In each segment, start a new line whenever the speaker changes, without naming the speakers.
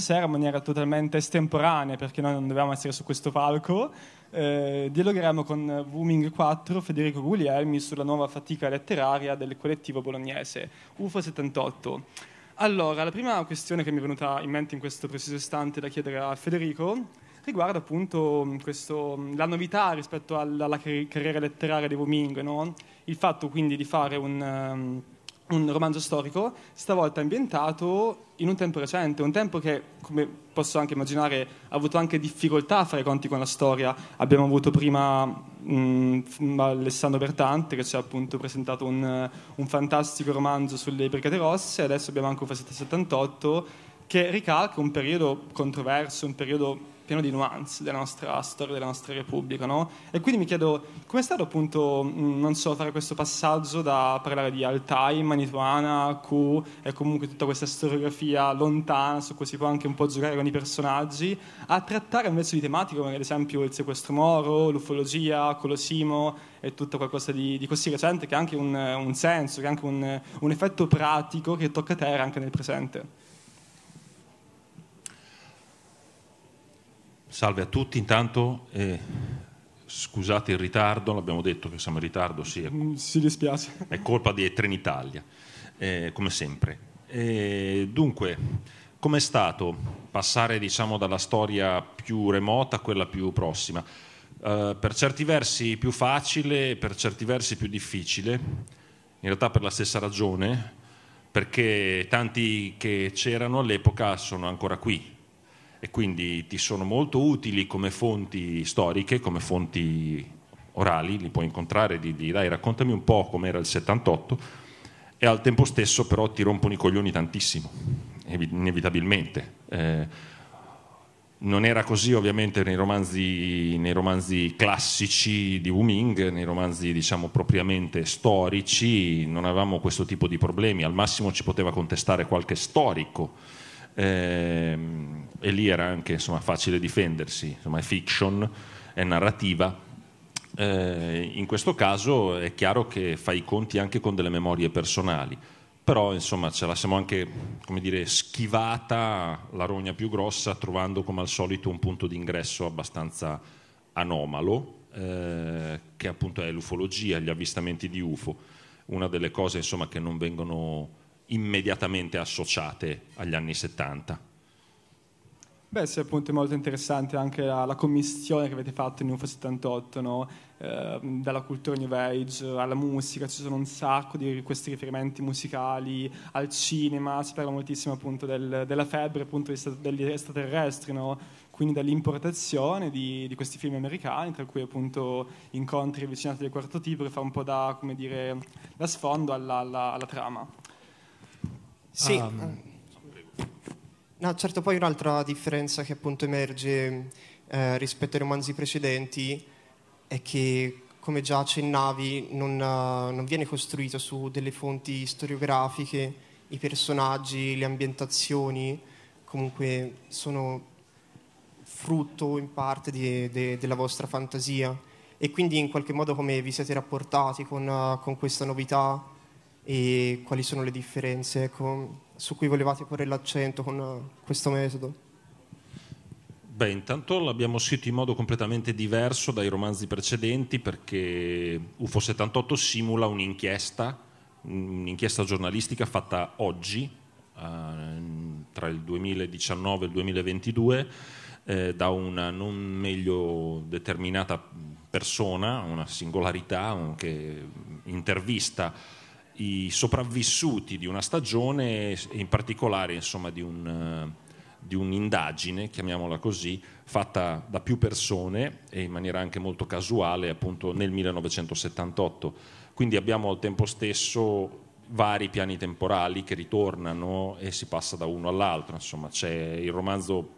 stasera in maniera totalmente estemporanea, perché noi non dovevamo essere su questo palco, eh, dialogheremo con Wuming 4 Federico Guglielmi sulla nuova fatica letteraria del collettivo bolognese UFO 78. Allora, la prima questione che mi è venuta in mente in questo preciso istante da chiedere a Federico riguarda appunto mm, questo, mm, la novità rispetto alla, alla carriera letteraria di Wuming, no? il fatto quindi di fare un... Um, un romanzo storico, stavolta ambientato in un tempo recente, un tempo che, come posso anche immaginare, ha avuto anche difficoltà a fare conti con la storia. Abbiamo avuto prima mh, mm, Alessandro Bertante che ci ha appunto presentato un, un fantastico romanzo sulle Brigate Rosse, adesso abbiamo anche un 78 che ricalca un periodo controverso, un periodo pieno di nuance della nostra storia, della nostra Repubblica, no? E quindi mi chiedo com'è stato appunto, mm, non so, fare questo passaggio da parlare di Altai, Manituana, Q e comunque tutta questa storiografia lontana su cui si può anche un po' giocare con i personaggi, a trattare invece di tematiche come ad esempio il sequestro moro, l'ufologia, Colosimo e tutto qualcosa di, di così recente che ha anche un, un senso, che ha anche un, un effetto pratico che tocca a terra anche nel presente.
Salve a tutti, intanto eh, scusate il ritardo, l'abbiamo detto che siamo in ritardo, sì, è, mm, si dispiace. È colpa di Trenitalia, eh, come sempre. E dunque, com'è stato passare diciamo, dalla storia più remota a quella più prossima? Eh, per certi versi più facile, per certi versi più difficile, in realtà per la stessa ragione, perché tanti che c'erano all'epoca sono ancora qui e quindi ti sono molto utili come fonti storiche, come fonti orali, li puoi incontrare, di, di dai raccontami un po' com'era il 78 e al tempo stesso però ti rompono i coglioni tantissimo, inevitabilmente. Eh, non era così ovviamente nei romanzi, nei romanzi classici di Wu Ming, nei romanzi diciamo propriamente storici, non avevamo questo tipo di problemi, al massimo ci poteva contestare qualche storico eh, e lì era anche insomma, facile difendersi, insomma, è fiction, è narrativa. Eh, in questo caso è chiaro che fai i conti anche con delle memorie personali, però insomma ce la siamo anche dire, schivata la rogna più grossa trovando come al solito un punto d'ingresso abbastanza anomalo, eh, che appunto è l'ufologia, gli avvistamenti di UFO. Una delle cose insomma, che non vengono immediatamente associate agli anni 70?
Beh sì, appunto è molto interessante anche la, la commissione che avete fatto in UFO 78, no? eh, dalla cultura new age alla musica, ci sono un sacco di questi riferimenti musicali, al cinema, si parla moltissimo appunto del, della febbre appunto degli extraterrestri, no? quindi dall'importazione di, di, questi film americani, tra cui appunto Incontri avvicinati del quarto tipo, che fa un po' da, dire, da sfondo alla, alla, alla trama.
Sì. Um, no, certo, poi un'altra differenza che appunto emerge eh, rispetto ai romanzi precedenti è che, come già accennavi, non, eh, non viene costruito su delle fonti storiografiche, i personaggi, le ambientazioni, comunque sono frutto in parte di, de, della vostra fantasia e quindi in qualche modo come vi siete rapportati con, uh, con questa novità e quali sono le differenze con, su cui volevate porre l'accento con eh, questo metodo?
Beh, intanto l'abbiamo scritto in modo completamente diverso dai romanzi precedenti perché UFO 78 simula un'inchiesta, un'inchiesta giornalistica fatta oggi, eh, tra il 2019 e il 2022, eh, da una non meglio determinata persona, una singolarità un, che intervista i sopravvissuti di una stagione e in particolare insomma, di, un, di, un'indagine, chiamiamola così, fatta da più persone e in maniera anche molto casuale appunto nel 1978. Quindi abbiamo al tempo stesso vari piani temporali che ritornano e si passa da uno all'altro, insomma c'è il romanzo,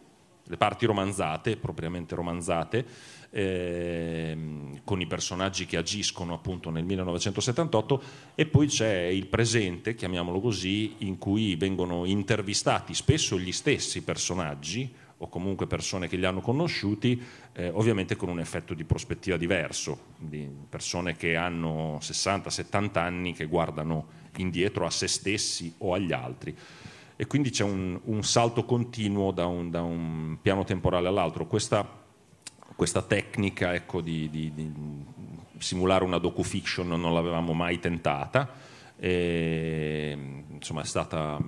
le parti romanzate, propriamente romanzate, ehm, con i personaggi che agiscono appunto nel 1978 e poi c'è il presente, chiamiamolo così, in cui vengono intervistati spesso gli stessi personaggi o comunque persone che li hanno conosciuti, eh, ovviamente con un effetto di prospettiva diverso, di persone che hanno 60-70 anni che guardano indietro a se stessi o agli altri. E quindi c'è un, un salto continuo da un, da un piano temporale all'altro. Questa questa tecnica ecco, di, di, di, simulare una docufiction non l'avevamo mai tentata, e, insomma è stata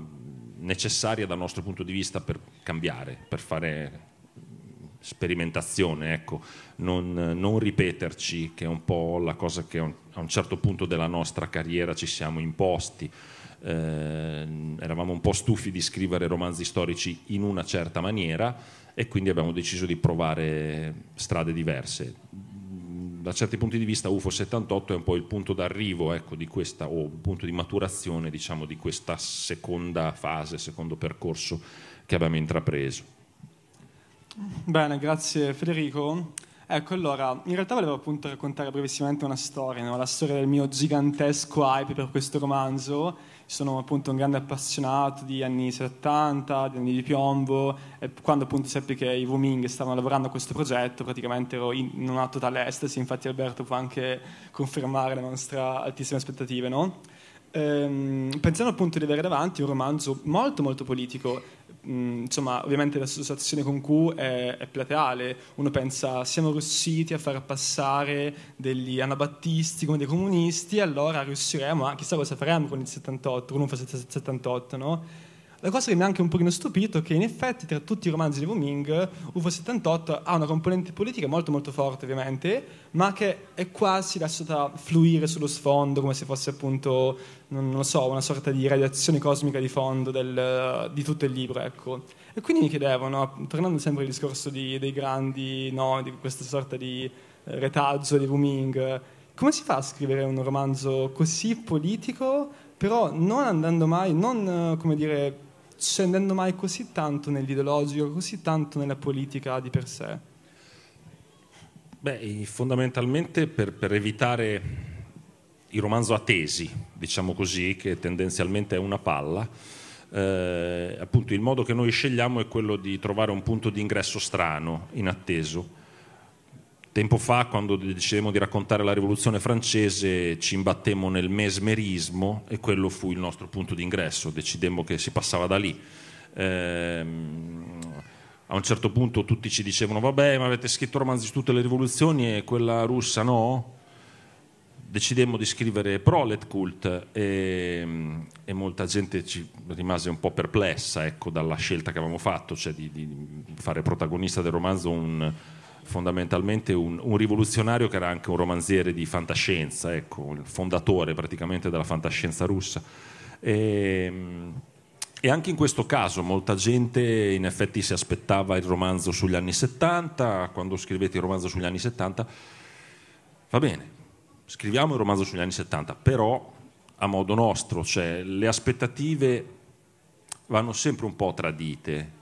necessaria dal nostro punto di vista per cambiare, per fare sperimentazione, ecco. non, non, ripeterci, che è un po' la cosa che a un certo punto della nostra carriera ci siamo imposti eh, eravamo un po' stufi di scrivere romanzi storici in una certa maniera e quindi abbiamo deciso di provare strade diverse. Da certi punti di vista UFO 78 è un po' il punto d'arrivo ecco, di questa, o un punto di maturazione diciamo, di questa seconda fase, secondo percorso che abbiamo intrapreso.
Bene, grazie Federico. Ecco, allora, in realtà volevo appunto raccontare brevissimamente una storia, no? la storia del mio gigantesco hype per questo romanzo sono appunto un grande appassionato di anni 70, di anni di piombo e quando appunto seppi che i Wuming stavano lavorando a questo progetto praticamente ero in, una totale estasi, infatti Alberto può anche confermare le nostre altissime aspettative, no? Ehm, pensando appunto di avere davanti un romanzo molto molto politico insomma, ovviamente l'associazione con Q è, è, plateale. Uno pensa siamo riusciti a far passare degli anabattisti come dei comunisti, allora riusciremo a chissà cosa faremo con il 78, con un 78, no? La cosa che mi ha anche un pochino stupito è che in effetti tra tutti i romanzi di Wu Ming, UFO 78 ha una componente politica molto molto forte ovviamente, ma che è quasi lasciata fluire sullo sfondo come se fosse appunto, non lo so, una sorta di radiazione cosmica di fondo del, di tutto il libro, ecco. E quindi mi chiedevano, tornando sempre al discorso di, dei grandi, no, di questa sorta di eh, retaggio di Wu Ming, come si fa a scrivere un romanzo così politico, però non andando mai, non come dire scendendo mai così tanto nell'ideologico, così tanto nella politica di per sé? Beh,
fondamentalmente per, per evitare il romanzo a tesi, diciamo così, che tendenzialmente è una palla, eh, appunto il modo che noi scegliamo è quello di trovare un punto di ingresso strano, inatteso Tempo fa, quando decidemmo di raccontare la rivoluzione francese, ci imbattemmo nel mesmerismo e quello fu il nostro punto d'ingresso, decidemmo che si passava da lì. Ehm, a un certo punto tutti ci dicevano, vabbè, ma avete scritto romanzi su tutte le rivoluzioni e quella russa no? Decidemmo di scrivere Prolet Cult e, e molta gente ci rimase un po' perplessa ecco, dalla scelta che avevamo fatto, cioè di, di fare protagonista del romanzo un fondamentalmente un, un, rivoluzionario che era anche un romanziere di fantascienza, ecco, il fondatore praticamente della fantascienza russa. E, ehm, e anche in questo caso molta gente in effetti si aspettava il romanzo sugli anni 70, quando scrivete il romanzo sugli anni 70, va bene, scriviamo il romanzo sugli anni 70, però a modo nostro, cioè le aspettative vanno sempre un po' tradite,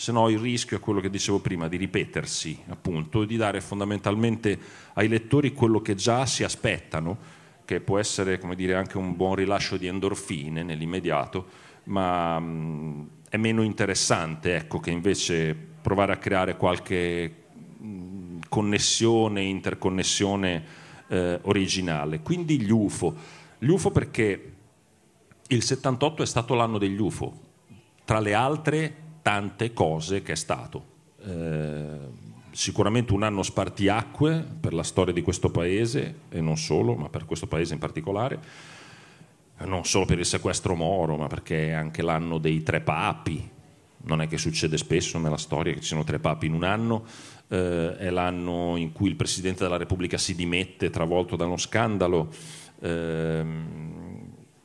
se no il rischio è quello che dicevo prima, di ripetersi appunto e di dare fondamentalmente ai lettori quello che già si aspettano, che può essere come dire, anche un buon rilascio di endorfine nell'immediato, ma mh, è meno interessante ecco, che invece provare a creare qualche mh, connessione, interconnessione eh, originale. Quindi gli UFO, gli UFO perché il 78 è stato l'anno degli UFO, tra le altre tante cose che è stato. Eh, sicuramente un anno spartiacque per la storia di questo paese e non solo, ma per questo paese in particolare, non solo per il sequestro Moro, ma perché è anche l'anno dei tre papi. Non è che succede spesso nella storia che ci siano tre papi in un anno, eh, è l'anno in cui il Presidente della Repubblica si dimette travolto da uno scandalo. Eh,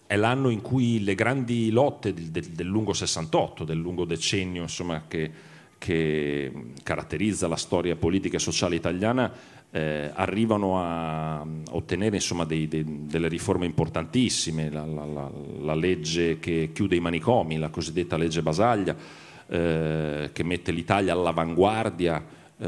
è l'anno in cui le grandi lotte del, del, del lungo 68, del lungo decennio insomma, che, che, caratterizza la storia politica e sociale italiana, eh, arrivano a, ottenere insomma, dei, dei, delle riforme importantissime, la, la, la, la, legge che chiude i manicomi, la cosiddetta legge Basaglia, eh, che mette l'Italia all'avanguardia eh,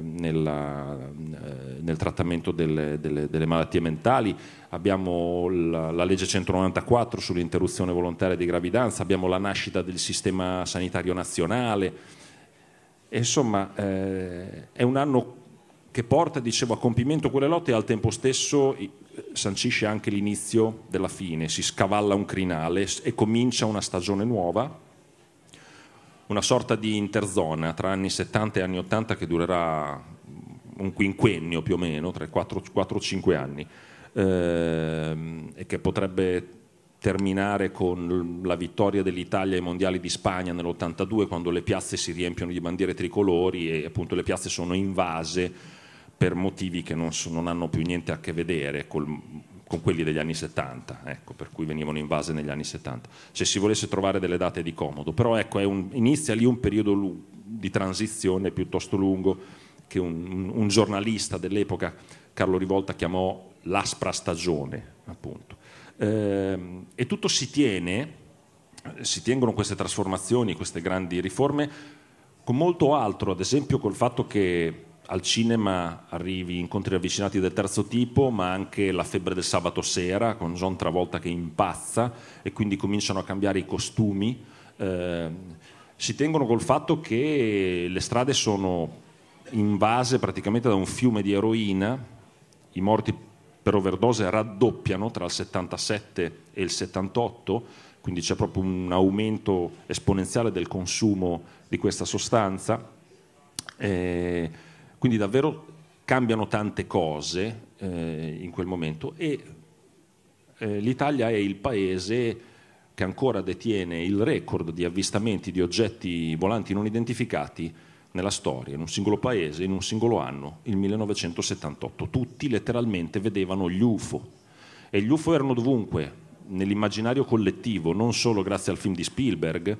nella, eh, nel trattamento delle, delle, delle, malattie mentali, abbiamo la, la legge 194 sull'interruzione volontaria di gravidanza, abbiamo la nascita del sistema sanitario nazionale. E, insomma, eh, è un anno che porta, dicevo, a compimento quelle lotte e al tempo stesso sancisce anche l'inizio della fine, si scavalla un crinale e comincia una stagione nuova una sorta di interzona tra anni 70 e anni 80 che durerà un quinquennio più o meno, tra 4-5 anni, ehm, e che potrebbe terminare con la vittoria dell'Italia ai mondiali di Spagna nell'82 quando le piazze si riempiono di bandiere tricolori e appunto le piazze sono invase per motivi che non, non hanno più niente a che vedere col con quelli degli anni 70, ecco, per cui venivano invase negli anni 70. Se si volesse trovare delle date di comodo, però ecco, un, inizia lì un periodo di transizione piuttosto lungo che un, un giornalista dell'epoca, Carlo Rivolta, chiamò l'aspra stagione, appunto. Ehm, e tutto si tiene, si tengono queste trasformazioni, queste grandi riforme, con molto altro, ad esempio col fatto che al cinema arrivi incontri avvicinati del terzo tipo, ma anche la febbre del sabato sera con John Travolta che impazza e quindi cominciano a cambiare i costumi. Eh, si tengono col fatto che le strade sono invase praticamente da un fiume di eroina, i morti per overdose raddoppiano tra il 77 e il 78, quindi c'è proprio un aumento esponenziale del consumo di questa sostanza. Eh, quindi davvero cambiano tante cose eh, in quel momento e eh, l'Italia è il paese che ancora detiene il record di avvistamenti di oggetti volanti non identificati nella storia, in un singolo paese, in un singolo anno, il 1978. Tutti letteralmente vedevano gli UFO e gli UFO erano dovunque, nell'immaginario collettivo, non solo grazie al film di Spielberg,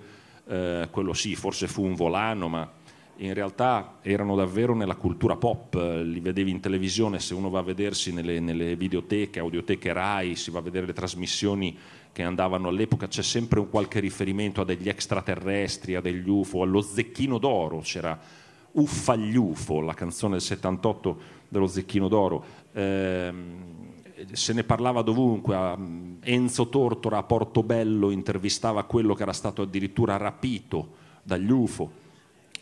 eh, quello sì, forse fu un volano, ma in realtà erano davvero nella cultura pop, li vedevi in televisione, se uno va a vedersi nelle, nelle videoteche, audioteche RAI, si va a vedere le trasmissioni che andavano all'epoca, c'è sempre un qualche riferimento a degli extraterrestri, a degli UFO, allo zecchino d'oro, c'era Uffa gli UFO, la canzone del 78 dello zecchino d'oro. Ehm, se ne parlava dovunque, Enzo Tortora a Portobello intervistava quello che era stato addirittura rapito dagli UFO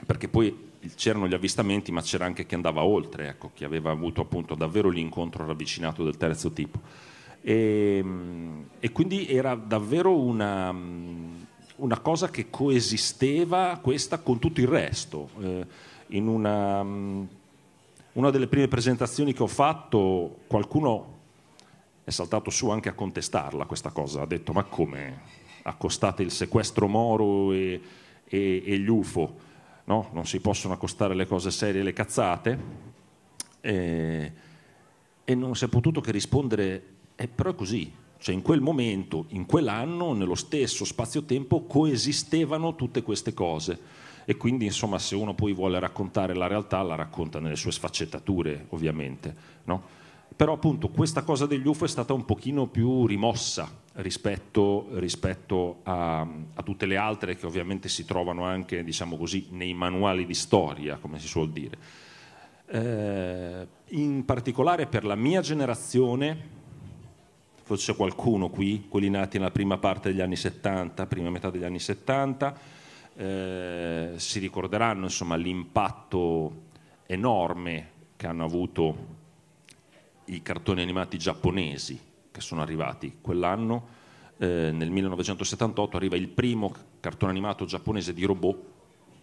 perché poi c'erano gli avvistamenti ma c'era anche chi andava oltre, ecco, chi aveva avuto appunto davvero l'incontro ravvicinato del terzo tipo. E, ehm, e quindi era davvero una, mm, una, cosa che coesisteva questa con tutto il resto. Eh, in una, mm, una delle prime presentazioni che ho fatto qualcuno è saltato su anche a contestarla questa cosa, ha detto ma come accostate il sequestro Moro e, e, e gli UFO? no? non si possono accostare le cose serie e le cazzate, e, e, non si è potuto che rispondere, eh, però è così, cioè in quel momento, in quell'anno, nello stesso spazio-tempo coesistevano tutte queste cose e quindi insomma se uno poi vuole raccontare la realtà la racconta nelle sue sfaccettature ovviamente. No? però appunto questa cosa degli UFO è stata un pochino più rimossa rispetto, rispetto a, a, tutte le altre che ovviamente si trovano anche, diciamo così, nei manuali di storia, come si suol dire. Eh, in particolare per la mia generazione, forse c'è qualcuno qui, quelli nati nella prima parte degli anni 70, prima metà degli anni 70, eh, si ricorderanno insomma, l'impatto enorme che hanno avuto i cartoni animati giapponesi che sono arrivati quell'anno. Eh, nel 1978 arriva il primo cartone animato giapponese di robot,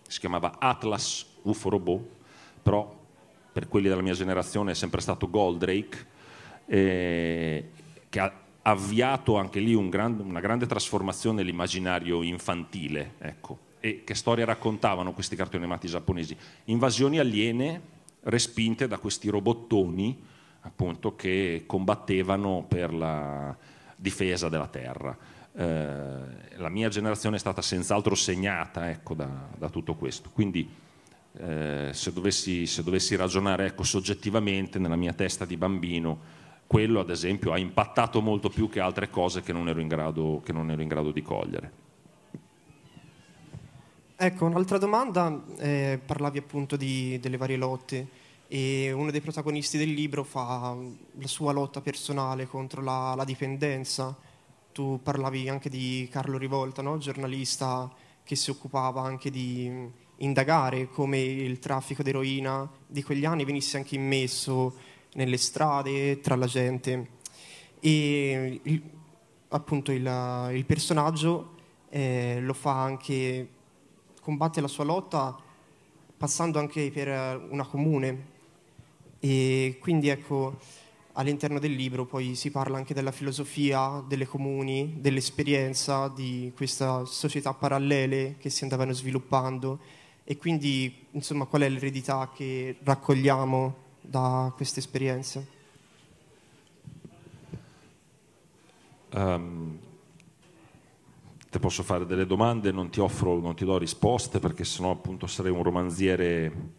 si chiamava Atlas UFO Robot, però per quelli della mia generazione è sempre stato Goldrake, eh, che ha avviato anche lì un gran, una grande trasformazione nell'immaginario infantile. Ecco. E che storia raccontavano questi cartoni animati giapponesi? Invasioni aliene respinte da questi robottoni appunto, che combattevano per la difesa della terra. Eh, la mia generazione è stata senz'altro segnata ecco, da, da, tutto questo. Quindi eh, se, dovessi, se, dovessi, ragionare ecco, soggettivamente nella mia testa di bambino, quello ad esempio ha impattato molto più che altre cose che non ero in grado, ero in grado di cogliere.
Ecco, un'altra domanda, eh, parlavi appunto di, delle varie lotte e uno dei protagonisti del libro fa la sua lotta personale contro la, la dipendenza. Tu parlavi anche di Carlo Rivolta, no? giornalista che si occupava anche di indagare come il traffico d'eroina di quegli anni venisse anche immesso nelle strade, tra la gente. E il, appunto il, il personaggio eh, lo fa anche, combatte la sua lotta passando anche per una comune e quindi ecco, all'interno del libro poi si parla anche della filosofia, delle comuni, dell'esperienza di queste società parallele che si andavano sviluppando e quindi insomma qual è l'eredità che raccogliamo da queste esperienze? Um,
te posso fare delle domande, non ti offro, non ti do risposte perché sennò appunto sarei un romanziere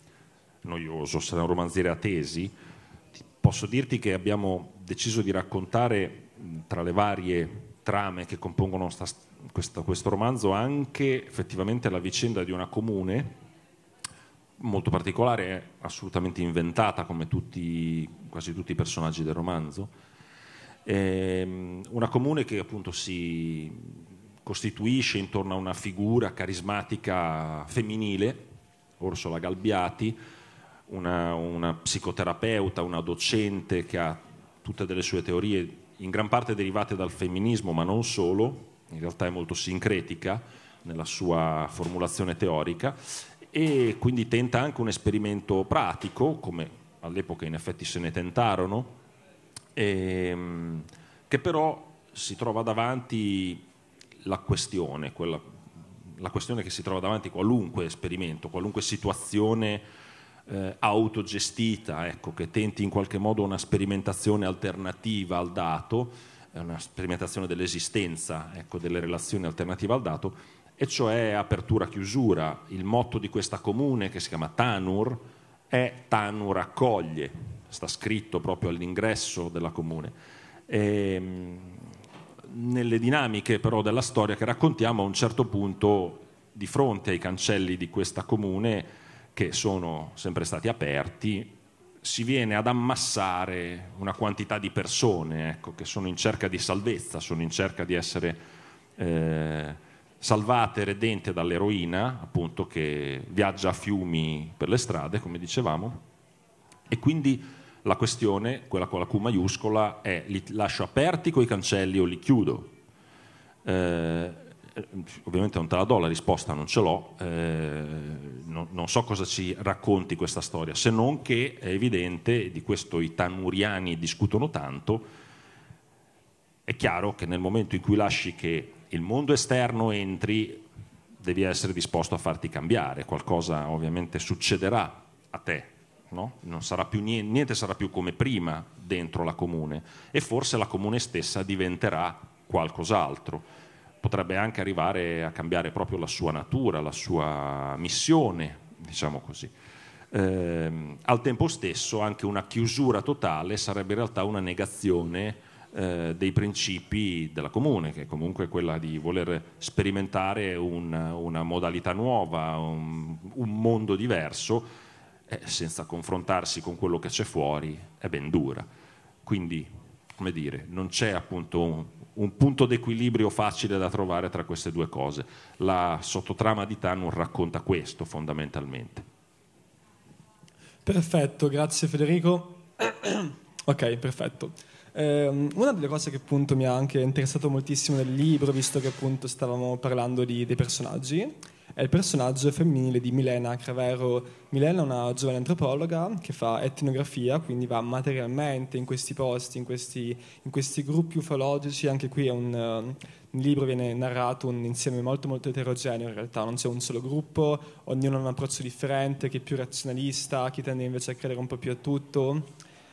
noioso, sarà un romanziere a tesi, posso dirti che abbiamo deciso di raccontare tra le varie trame che compongono sta, questo, questo romanzo anche effettivamente la vicenda di una comune molto particolare, assolutamente inventata come tutti, quasi tutti i personaggi del romanzo. Ehm, una comune che appunto si costituisce intorno a una figura carismatica femminile, Orsola Galbiati, una, una psicoterapeuta, una docente che ha tutte delle sue teorie, in gran parte derivate dal femminismo, ma non solo, in realtà è molto sincretica nella sua formulazione teorica e quindi tenta anche un esperimento pratico, come all'epoca in effetti se ne tentarono, ehm, che però si trova davanti la questione, quella, la questione che si trova davanti qualunque esperimento, qualunque situazione eh, autogestita, ecco, che tenti in qualche modo una sperimentazione alternativa al dato, eh, una sperimentazione dell'esistenza, ecco, delle relazioni alternative al dato, e cioè apertura-chiusura. Il motto di questa comune, che si chiama Tanur, è Tanur accoglie, sta scritto proprio all'ingresso della comune. E, ehm, nelle dinamiche però della storia che raccontiamo, a un certo punto, di fronte ai cancelli di questa comune, che sono sempre stati aperti, si viene ad ammassare una quantità di persone ecco, che sono in cerca di salvezza, sono in cerca di essere eh, salvate redente dall'eroina, appunto, che viaggia a fiumi per le strade, come dicevamo, e quindi la questione, quella con la Q maiuscola, è li lascio aperti coi cancelli o li chiudo. Eh, eh, ovviamente non te la do, la risposta non ce l'ho, eh, no, non so cosa ci racconti questa storia, se non che è evidente, di questo i tanuriani discutono tanto, è chiaro che nel momento in cui lasci che il mondo esterno entri, devi essere disposto a farti cambiare, qualcosa ovviamente succederà a te, no? sarà più niente, niente sarà più come prima dentro la comune e forse la comune stessa diventerà qualcos'altro potrebbe anche arrivare a cambiare proprio la sua natura, la sua missione, diciamo così. Eh, al tempo stesso anche una chiusura totale sarebbe in realtà una negazione eh, dei principi della comune, che è comunque quella di voler sperimentare un, una modalità nuova, un, un mondo diverso, eh, senza confrontarsi con quello che c'è fuori, è ben dura. Quindi come dire, non c'è appunto un, un punto d'equilibrio facile da trovare tra queste due cose. La sottotrama di Tannur racconta questo fondamentalmente.
Perfetto, grazie Federico. ok, perfetto. Eh, una delle cose che appunto mi ha anche interessato moltissimo nel libro, visto che appunto stavamo parlando di, dei personaggi, è il personaggio femminile di Milena Cravero. Milena è una giovane antropologa che fa etnografia, quindi va materialmente in questi posti, in questi, in questi gruppi ufologici. Anche qui è un, eh, un, libro, viene narrato un insieme molto, molto eterogeneo in realtà, non c'è un solo gruppo, ognuno ha un approccio differente, chi è più razionalista, chi tende invece a credere un po' più a tutto.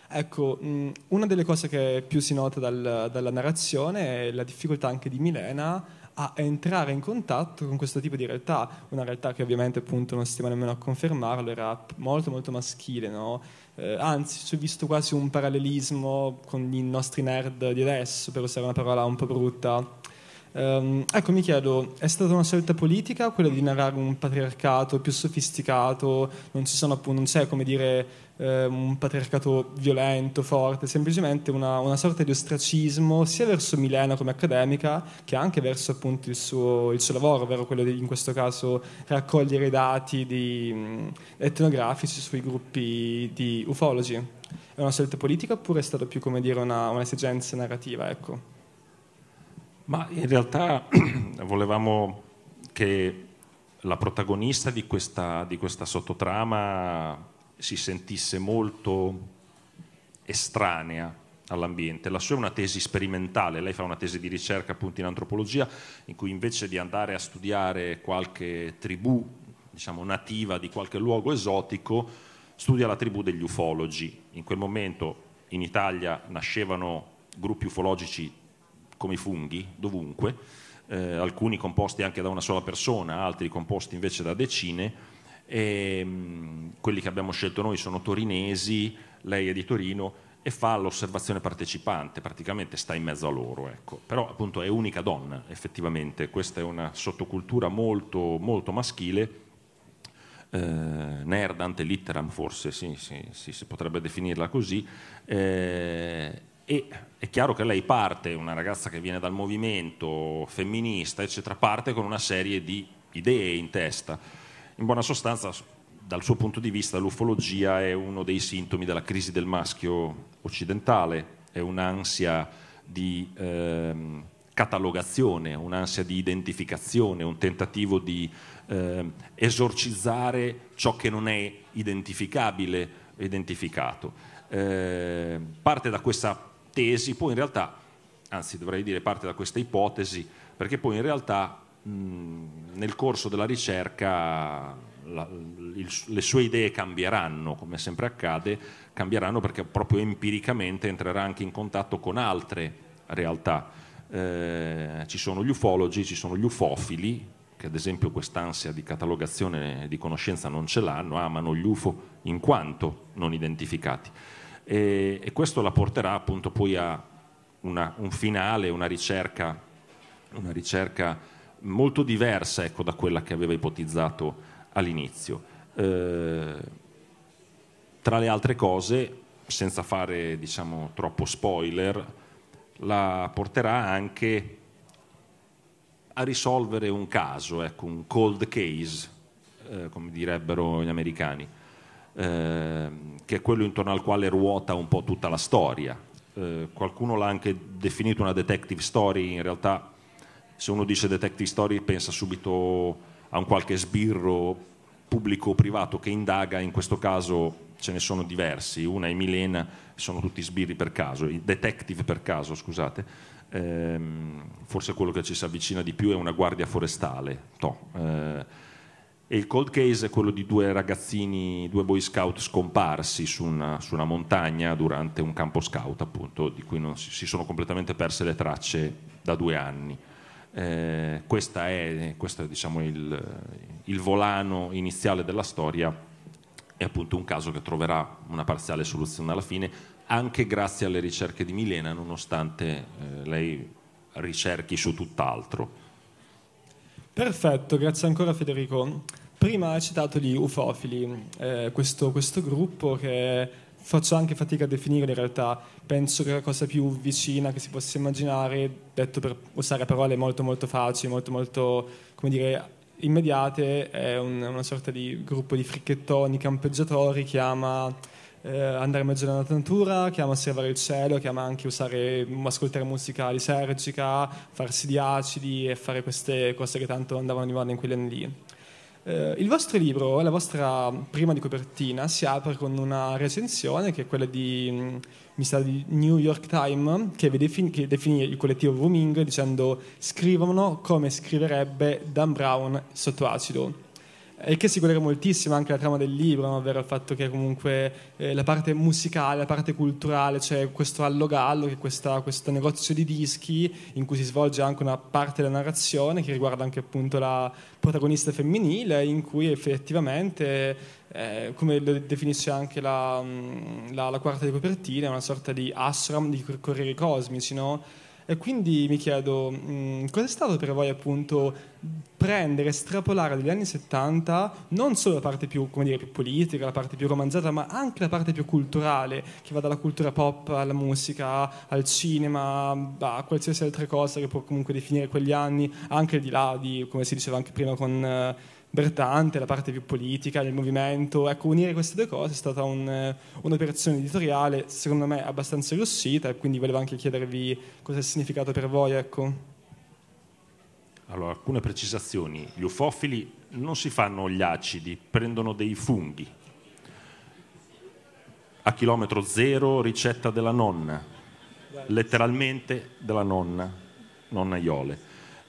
Ecco, una delle cose che più si nota dal, dalla narrazione è la difficoltà anche di Milena a entrare in contatto con questo tipo di realtà, una realtà che ovviamente appunto non stiamo nemmeno a confermarlo, era molto molto maschile, no? eh, anzi ci ho visto quasi un parallelismo con i nostri nerd di adesso, per usare una parola un po' brutta, Um, ecco, mi chiedo, è stata una scelta politica quella di narrare un patriarcato più sofisticato? Non, sono, non c'è, come dire, eh, un patriarcato violento, forte, semplicemente una, una, sorta di ostracismo sia verso Milena come accademica che anche verso appunto il suo, il suo lavoro, ovvero quello di in questo caso raccogliere dati di, etnografici sui gruppi di ufologi. È una scelta politica oppure è stata più come dire una, un'esigenza narrativa? Ecco. Ma in
realtà volevamo che la protagonista di questa, di questa sottotrama si sentisse molto estranea all'ambiente. La sua è una tesi sperimentale, lei fa una tesi di ricerca appunto in antropologia, in cui invece di andare a studiare qualche tribù, diciamo nativa di qualche luogo esotico, studia la tribù degli ufologi. In quel momento in Italia nascevano gruppi ufologici come i funghi, dovunque, eh, alcuni composti anche da una sola persona, altri composti invece da decine. E, mh, mm, quelli che abbiamo scelto noi sono torinesi, lei è di Torino e fa l'osservazione partecipante, praticamente sta in mezzo a loro. Ecco. Però appunto è unica donna, effettivamente, questa è una sottocultura molto, molto maschile. Eh, nerd ante litteram forse sì, sì, sì, si potrebbe definirla così eh, e è chiaro che lei parte, una ragazza che viene dal movimento femminista, eccetera, parte con una serie di idee in testa. In buona sostanza, dal suo punto di vista, l'ufologia è uno dei sintomi della crisi del maschio occidentale, è un'ansia di eh, catalogazione, un'ansia di identificazione, un tentativo di eh, esorcizzare ciò che non è identificabile, identificato. Eh, parte da questa tesi poi in realtà, anzi dovrei dire parte da questa ipotesi, perché poi in realtà mh, nel corso della ricerca la, il, le sue idee cambieranno, come sempre accade, cambieranno perché proprio empiricamente entrerà anche in contatto con altre realtà. Eh, ci sono gli ufologi, ci sono gli ufofili, che ad esempio quest'ansia di catalogazione di conoscenza non ce l'hanno, amano gli UFO in quanto non identificati e, e questo la porterà appunto poi a una, un finale, una ricerca, una ricerca molto diversa ecco, da quella che aveva ipotizzato all'inizio. Eh, tra le altre cose, senza fare diciamo, troppo spoiler, la porterà anche a risolvere un caso, ecco, un cold case, eh, come direbbero gli americani Ehm, che è quello intorno al quale ruota un po' tutta la storia. Eh, qualcuno l'ha anche definito una detective story, in realtà se uno dice detective story pensa subito a un qualche sbirro pubblico o privato che indaga, in questo caso ce ne sono diversi, una è Milena, sono tutti sbirri per caso, i detective per caso, scusate. Eh, forse quello che ci si avvicina di più è una guardia forestale, toh, eh, e il cold case è quello di due ragazzini, due boy scout scomparsi su una, su una montagna durante un campo scout, appunto, di cui non, si sono completamente perse le tracce da due anni. Eh, questo è, questa è diciamo, il, il, volano iniziale della storia, è appunto un caso che troverà una parziale soluzione alla fine, anche grazie alle ricerche di Milena, nonostante eh, lei ricerchi su tutt'altro.
Perfetto, grazie ancora Federico. Prima hai citato gli ufofili, eh, questo, questo gruppo che faccio anche fatica a definire in realtà, penso che la cosa più vicina che si possa immaginare, detto per usare parole molto molto facili, molto molto, come dire, immediate, è un, una sorta di gruppo di fricchettoni, campeggiatori che ama eh, andare a mezzo natura, che ama osservare il cielo, che ama anche usare, ascoltare musica lisergica, farsi di acidi e fare queste cose che tanto andavano di moda in quegli anni lì. Eh, il vostro libro, la vostra prima di copertina, si apre con una recensione che è quella di, mm, sa, di New York Times, che, defin- che definì il collettivo Woming dicendo scrivono come scriverebbe Dan Brown sotto acido e che si collega moltissimo anche alla trama del libro, no? ovvero il fatto che comunque eh, la parte musicale, la parte culturale, cioè questo allogallo, che è questa, questo negozio di dischi in cui si svolge anche una parte della narrazione che riguarda anche appunto la protagonista femminile, in cui effettivamente eh, come lo definisce anche la, mm, la, la quarta di copertina, è una sorta di ashram di corrieri cosmici, no? E quindi mi chiedo, mh, mm, cos'è stato per voi appunto prendere, estrapolare dagli anni 70 non solo la parte più, dire, più, politica, la parte più romanzata, ma anche la parte più culturale, che va dalla cultura pop alla musica, al cinema, a qualsiasi altra cosa che può comunque definire quegli anni, anche di là di, come si diceva anche prima con eh, Bertante, la parte più politica del movimento. Ecco, unire queste due cose è stata un, eh, un'operazione editoriale, secondo me, abbastanza riuscita, e quindi volevo anche chiedervi cosa è significato per voi, ecco.
Allora, alcune precisazioni. Gli ufofili non si fanno gli acidi, prendono dei funghi. A chilometro zero, ricetta della nonna, letteralmente della nonna, nonna Iole,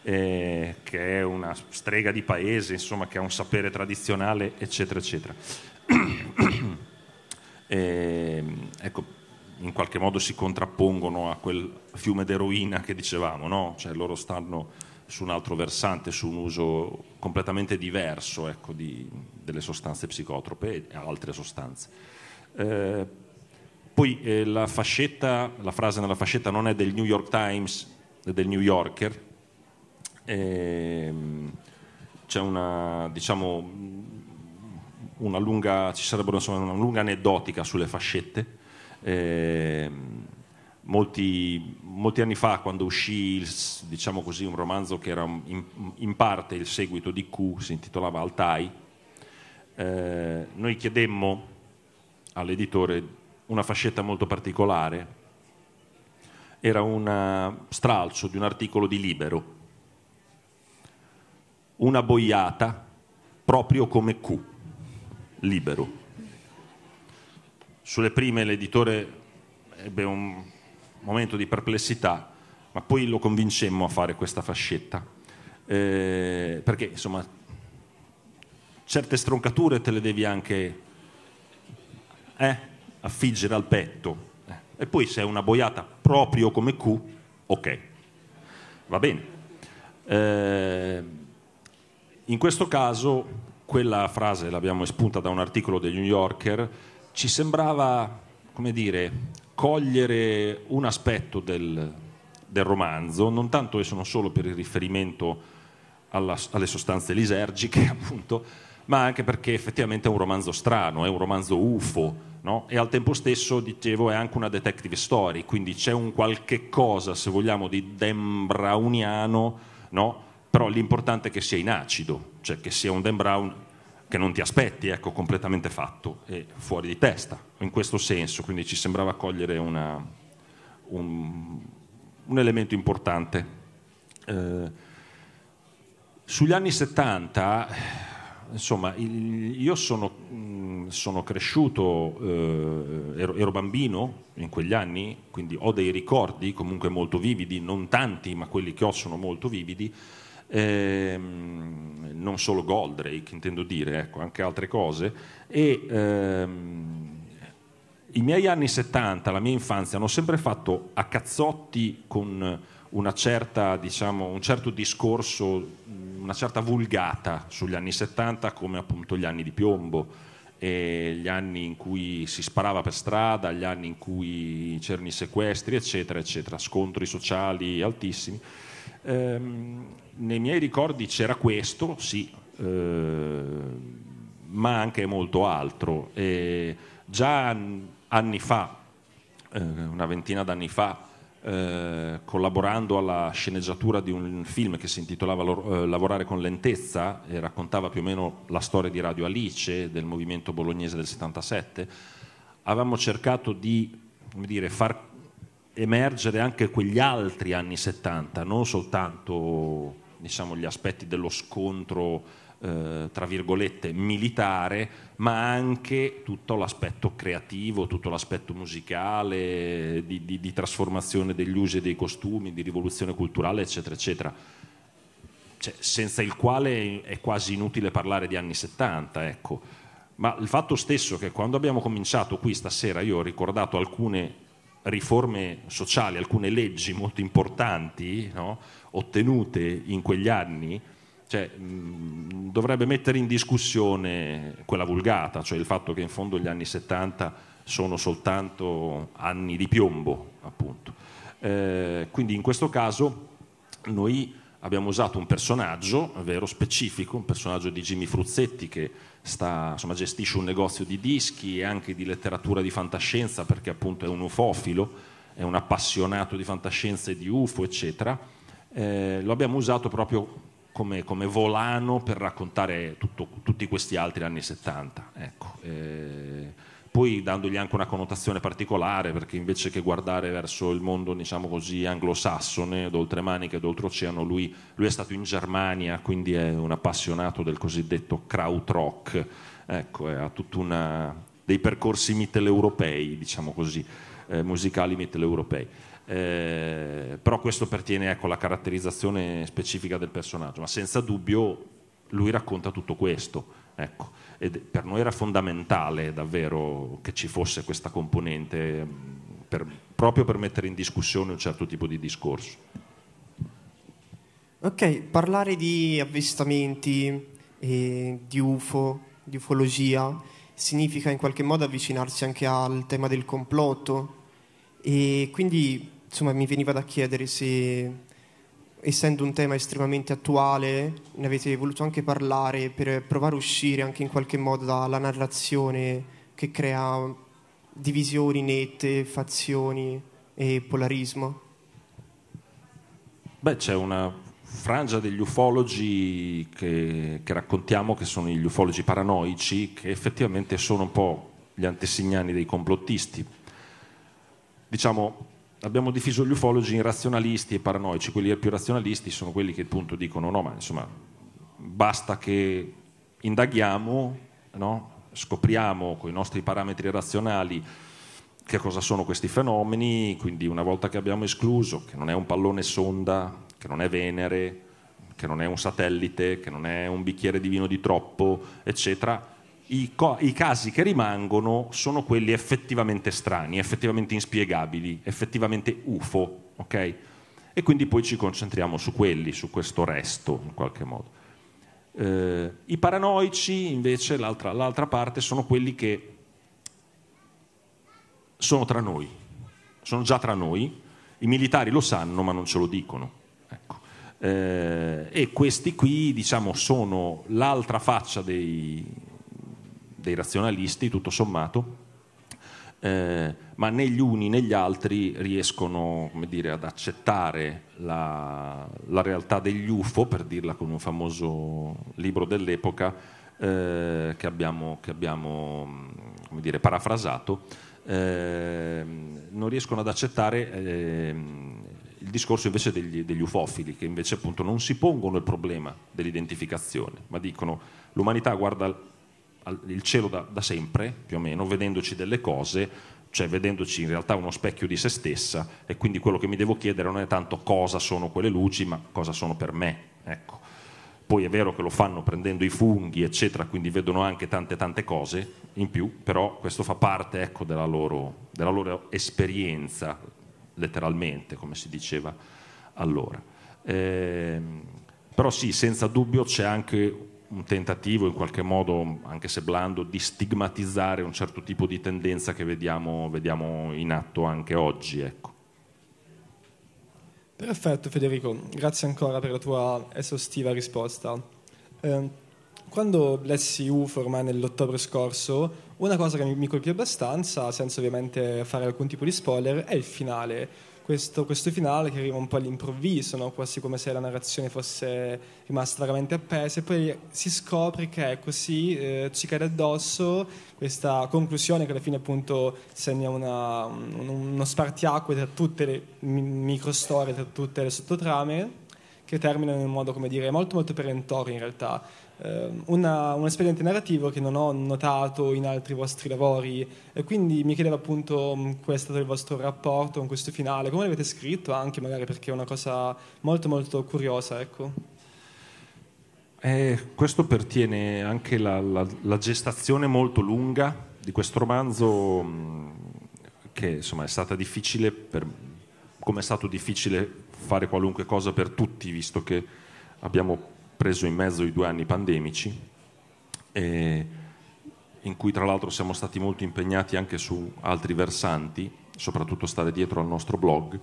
eh, che è una strega di paese, insomma, che ha un sapere tradizionale, eccetera, eccetera. eh, ecco, in qualche modo si contrappongono a quel fiume d'eroina che dicevamo, no? Cioè loro stanno su un altro versante, su un uso completamente diverso ecco, di, delle sostanze psicotrope e altre sostanze. Eh, poi eh, la, fascetta, la frase nella fascetta non è del New York Times, è del New Yorker. Eh, c'è una, diciamo, una lunga, ci sarebbero insomma, una lunga aneddotica sulle fascette. Ehm, Molti, molti, anni fa, quando uscì diciamo così, un romanzo che era in, in, parte il seguito di Q, si intitolava Altai, eh, noi chiedemmo all'editore una fascetta molto particolare, era un stralcio di un articolo di Libero, una boiata proprio come Q, Libero. Sulle prime l'editore ebbe un momento di perplessità, ma poi lo convincemmo a fare questa fascetta, eh, perché insomma certe stroncature te le devi anche eh, affiggere al petto, eh, e poi se è una boiata proprio come Q, ok, va bene. Eh, in questo caso quella frase l'abbiamo espunta da un articolo del New Yorker, ci sembrava, come dire, cogliere un aspetto del, del romanzo, non tanto e non solo per il riferimento alla, alle sostanze lisergiche, appunto, ma anche perché effettivamente è un romanzo strano, è un romanzo UFO, no? e al tempo stesso, dicevo, è anche una detective story, quindi c'è un qualche cosa, se vogliamo, di Dan Browniano, no? però l'importante è che sia in acido, cioè che sia un Dan Brown che non ti aspetti, ecco, completamente fatto e fuori di testa, in questo senso, quindi ci sembrava cogliere una, un, un, elemento importante. Eh, sugli anni 70, insomma, il, io sono, sono cresciuto, eh, ero, ero, bambino in quegli anni, quindi ho dei ricordi comunque molto vividi, non tanti, ma quelli che ho sono molto vividi, ehm, non solo Goldrake intendo dire, ecco, anche altre cose, e ehm, i miei anni 70, la mia infanzia, hanno sempre fatto a cazzotti con certa, diciamo, un certo discorso, una certa vulgata sugli anni 70 come appunto gli anni di piombo gli anni in cui si sparava per strada, gli anni in cui c'erano i sequestri, eccetera, eccetera, scontri sociali altissimi. Ehm, nei miei ricordi c'era questo, sì, ehm, ma anche molto altro. E già anni fa, eh, una ventina d'anni fa, eh, collaborando alla sceneggiatura di un film che si intitolava eh, Lavorare con lentezza e raccontava più o meno la storia di Radio Alice, del movimento bolognese del 77, avevamo cercato di dire, far emergere anche quegli altri anni 70, non soltanto diciamo, gli aspetti dello scontro eh, tra virgolette militare, ma anche tutto l'aspetto creativo, tutto l'aspetto musicale, di, di, di trasformazione degli usi e dei costumi, di rivoluzione culturale, eccetera, eccetera. Cioè, senza il quale è quasi inutile parlare di anni 70, ecco. Ma il fatto stesso che quando abbiamo cominciato qui stasera io ho ricordato alcune riforme sociali, alcune leggi molto importanti no? ottenute in quegli anni, cioè, mh, dovrebbe mettere in discussione quella vulgata, cioè il fatto che in fondo gli anni 70 sono soltanto anni di piombo, appunto. Eh, quindi in questo caso noi abbiamo usato un personaggio, vero, specifico, un personaggio di Jimmy Fruzzetti che sta, insomma, gestisce un negozio di dischi e anche di letteratura di fantascienza perché appunto è un ufofilo, è un appassionato di fantascienza e di UFO, eccetera. Eh, lo abbiamo usato proprio come, come, volano per raccontare tutto, tutti questi altri anni 70. Ecco, eh, poi dandogli anche una connotazione particolare perché invece che guardare verso il mondo diciamo così anglosassone d'oltre maniche, d'oltreoceano lui, lui, è stato in Germania quindi è un appassionato del cosiddetto krautrock ecco ha tutto una, dei percorsi mitteleuropei diciamo così eh, musicali mitteleuropei eh, però questo pertiene ecco, alla caratterizzazione specifica del personaggio ma senza dubbio lui racconta tutto questo ecco e per noi era fondamentale davvero che ci fosse questa componente mm, per, proprio per mettere in discussione un certo tipo di discorso.
Ok, parlare di avvistamenti, eh, di UFO, di ufologia, significa in qualche modo avvicinarsi anche al tema del complotto e quindi insomma, mi veniva da chiedere se essendo un tema estremamente attuale, ne avete voluto anche parlare per provare a uscire anche in qualche modo dalla narrazione che crea divisioni nette, fazioni e polarismo?
Beh, c'è una frangia degli ufologi che, che raccontiamo, che sono gli ufologi paranoici, che effettivamente sono un po' gli antesignani dei complottisti. Diciamo, abbiamo diviso gli ufologi in razionalisti e paranoici, quelli più razionalisti sono quelli che appunto dicono no, ma insomma basta che indaghiamo, no? scopriamo con i nostri parametri razionali che cosa sono questi fenomeni, quindi una volta che abbiamo escluso che non è un pallone sonda, che non è Venere, che non è un satellite, che non è un bicchiere di vino di troppo, eccetera, i, co- i, casi che rimangono sono quelli effettivamente strani, effettivamente inspiegabili, effettivamente UFO, ok? E quindi poi ci concentriamo su quelli, su questo resto in qualche modo. Eh, I paranoici invece, l'altra, l'altra parte, sono quelli che sono tra noi, sono già tra noi, i militari lo sanno ma non ce lo dicono. Ecco. Eh, e questi qui diciamo sono l'altra faccia dei, dei razionalisti, tutto sommato, eh, ma né gli uni né gli altri riescono dire, ad accettare la, la, realtà degli UFO, per dirla con un famoso libro dell'epoca eh, che abbiamo, che abbiamo mm, dire, parafrasato, eh, non riescono ad accettare eh, il discorso invece degli, degli, ufofili, che invece appunto non si pongono il problema dell'identificazione, ma dicono l'umanità guarda il cielo da, da sempre, più o meno, vedendoci delle cose, cioè vedendoci in realtà uno specchio di se stessa e quindi quello che mi devo chiedere non è tanto cosa sono quelle luci, ma cosa sono per me. Ecco. Poi è vero che lo fanno prendendo i funghi, eccetera, quindi vedono anche tante tante cose in più, però questo fa parte ecco, della, loro, della loro esperienza, letteralmente, come si diceva allora. Eh, però sì, senza dubbio c'è anche un tentativo in qualche modo, anche se blando, di stigmatizzare un certo tipo di tendenza che vediamo, vediamo in atto anche oggi. Ecco.
Perfetto Federico, grazie ancora per la tua esaustiva risposta. Eh, quando lessi UFO ormai nell'ottobre scorso, una cosa che mi colpì abbastanza, senza ovviamente fare alcun tipo di spoiler, è il finale questo, questo, finale che arriva un po' all'improvviso, no? quasi come se la narrazione fosse rimasta veramente appesa, e poi si scopre che è così, ecco, eh, ci cade addosso questa conclusione che alla fine appunto segna una, un, uno spartiacque tra tutte le mi- storie, tra tutte le sottotrame, che terminano in un modo, come dire, molto molto perentorio in realtà Ehm, una, un espediente narrativo che non ho notato in altri vostri lavori e quindi mi chiedevo appunto mm, qual è stato il vostro rapporto con questo finale, come l'avete scritto anche magari perché è una cosa molto molto curiosa ecco.
Eh, questo pertiene anche alla la, la, gestazione molto lunga di questo romanzo mm, che insomma è stata difficile per, come è stato difficile fare qualunque cosa per tutti visto che abbiamo preso in mezzo i due anni pandemici, eh, in cui tra l'altro siamo stati molto impegnati anche su altri versanti, soprattutto stare dietro al nostro blog.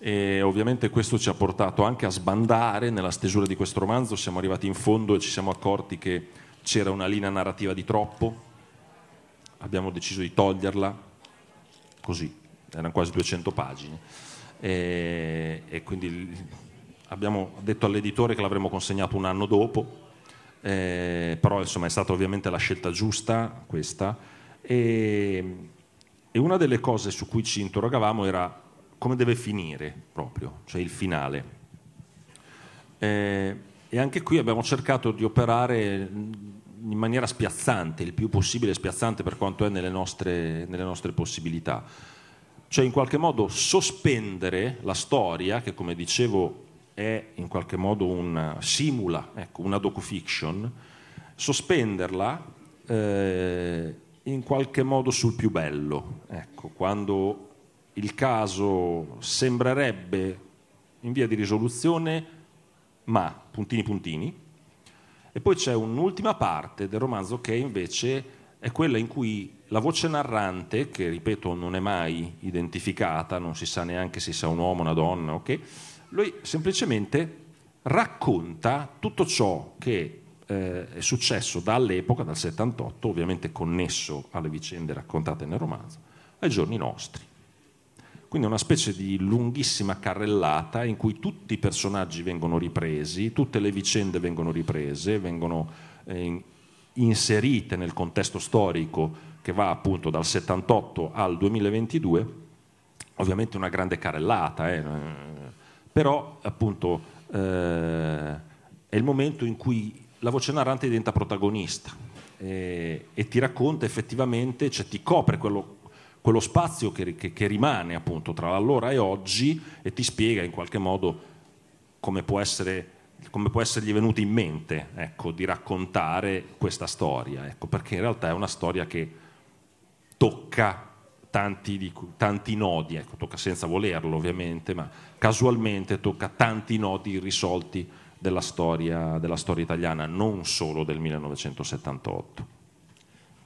E ovviamente questo ci ha portato anche a sbandare nella stesura di questo romanzo, siamo arrivati in fondo e ci siamo accorti che c'era una linea narrativa di troppo, abbiamo deciso di toglierla, così, erano quasi 200 pagine, e, e quindi abbiamo detto all'editore che l'avremmo consegnato un anno dopo, eh, però insomma è stata ovviamente la scelta giusta questa. E, e, una delle cose su cui ci interrogavamo era come deve finire proprio, cioè il finale. Eh, e anche qui abbiamo cercato di operare in maniera spiazzante, il più possibile spiazzante per quanto è nelle nostre, nelle nostre possibilità. Cioè in qualche modo sospendere la storia, che come dicevo è in qualche modo un simula, ecco, una docufiction, sospenderla eh, in qualche modo sul più bello, ecco, quando il caso sembrerebbe in via di risoluzione, ma puntini puntini. E poi c'è un'ultima parte del romanzo che invece è quella in cui la voce narrante, che ripeto non è mai identificata, non si sa neanche se sia un uomo, una donna okay, lui semplicemente racconta tutto ciò che eh, è successo dall'epoca, dal 78, ovviamente connesso alle vicende raccontate nel romanzo, ai giorni nostri. Quindi è una specie di lunghissima carrellata in cui tutti i personaggi vengono ripresi, tutte le vicende vengono riprese, vengono eh, inserite nel contesto storico che va appunto dal 78 al 2022. Ovviamente una grande carrellata. Eh però appunto eh, è il momento in cui la voce narrante diventa protagonista eh, e ti racconta effettivamente, cioè ti copre quello, quello spazio che, che, che, rimane appunto tra allora e oggi e ti spiega in qualche modo come può essere come può essergli venuto in mente ecco, di raccontare questa storia, ecco, perché in realtà è una storia che tocca tanti, tanti nodi, ecco, tocca senza volerlo ovviamente, ma casualmente tocca tanti nodi irrisolti della storia, della storia italiana, non solo del 1978.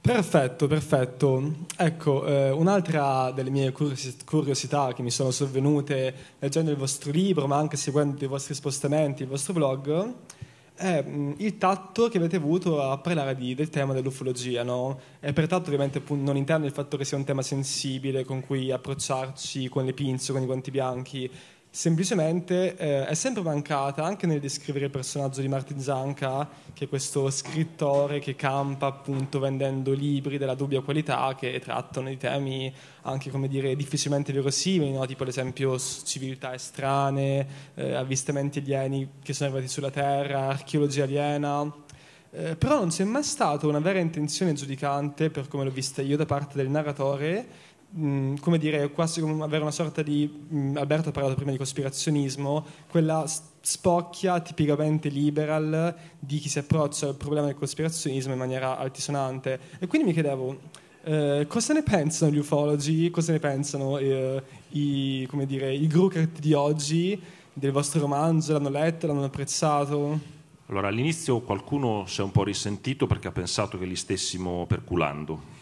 Perfetto, perfetto. Ecco, eh, un'altra delle mie curiosità che mi sono sovvenute leggendo il vostro libro, ma anche seguendo i vostri spostamenti, il vostro blog, è mm, il tatto che avete avuto a parlare di, del tema dell'ufologia. No? E per tatto ovviamente non intendo il fatto che sia un tema sensibile con cui approcciarci con le pinze, con i guanti bianchi, semplicemente eh, è sempre mancata, anche nel descrivere il personaggio di Martin Zanka, che è questo scrittore che campa appunto vendendo libri della dubbia qualità che trattano di temi anche come dire difficilmente verosimili, no? tipo ad esempio civiltà estranee, eh, avvistamenti alieni che sono arrivati sulla Terra, archeologia aliena. Eh, però non c'è mai stata una vera intenzione giudicante, per come l'ho vista io, da parte del narratore come dire, quasi come avere una sorta di, mh, Alberto ha parlato prima di cospirazionismo, quella spocchia tipicamente liberal di chi si approccia al problema del cospirazionismo in maniera altisonante. E quindi mi chiedevo, eh, cosa ne pensano gli ufologi, cosa ne pensano eh, i, come dire, i Grookert di oggi del vostro romanzo? L'hanno letto, l'hanno apprezzato?
Allora, all'inizio qualcuno si è un po' risentito perché ha pensato che li stessimo perculando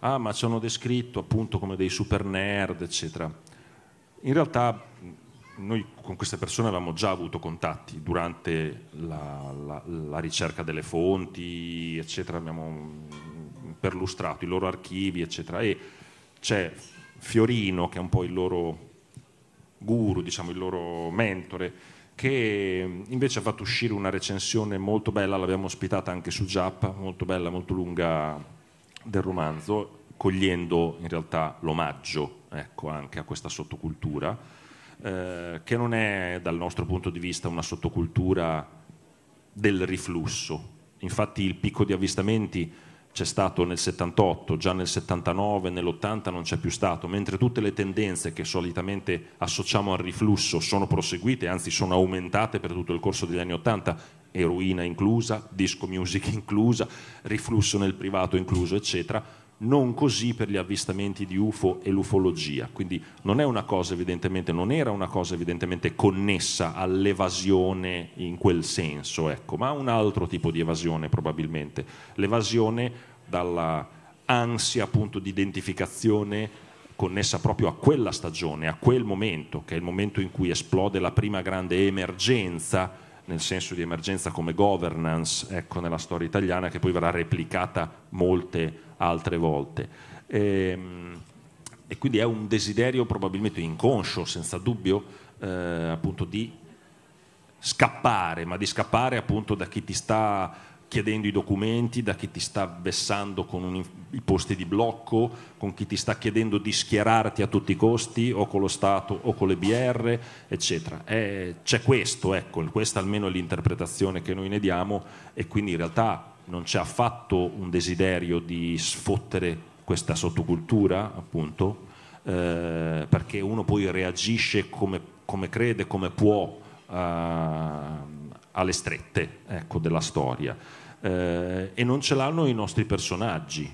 ah ma ci hanno descritto appunto come dei super nerd, eccetera. In realtà noi con queste persone avevamo già avuto contatti durante la, la, la ricerca delle fonti, eccetera, abbiamo perlustrato i loro archivi, eccetera, e c'è Fiorino, che è un po' il loro guru, diciamo il loro mentore, che invece ha fatto uscire una recensione molto bella, l'abbiamo ospitata anche su Giappa, molto bella, molto lunga, del romanzo, cogliendo in realtà l'omaggio ecco, anche a questa sottocultura, eh, che non è dal nostro punto di vista una sottocultura del riflusso. Infatti il picco di avvistamenti c'è stato nel 78, già nel 79, nell'80 non c'è più stato, mentre tutte le tendenze che solitamente associamo al riflusso sono proseguite, anzi sono aumentate per tutto il corso degli anni 80, eroina inclusa, disco music inclusa, riflusso nel privato incluso, eccetera. Non così per gli avvistamenti di UFO e l'ufologia. Quindi non è una cosa evidentemente, non era una cosa evidentemente connessa all'evasione in quel senso, ecco, ma un altro tipo di evasione probabilmente. L'evasione dalla ansia appunto di identificazione connessa proprio a quella stagione, a quel momento, che è il momento in cui esplode la prima grande emergenza nel senso di emergenza come governance ecco, nella storia italiana che poi verrà replicata molte altre volte. E, ehm, e quindi è un desiderio probabilmente inconscio, senza dubbio, eh, appunto di scappare, ma di scappare appunto da chi ti sta chiedendo i documenti, da chi ti sta vessando con un, i posti di blocco, con chi ti sta chiedendo di schierarti a tutti i costi o con lo Stato o con le BR, eccetera. È, eh, c'è questo, ecco, questa almeno è l'interpretazione che noi ne diamo e quindi in realtà non c'è affatto un desiderio di sfottere questa sottocultura, appunto, eh, perché uno poi reagisce come, come crede, come può. Eh, alle strette ecco, della storia eh, e non ce l'hanno i nostri personaggi,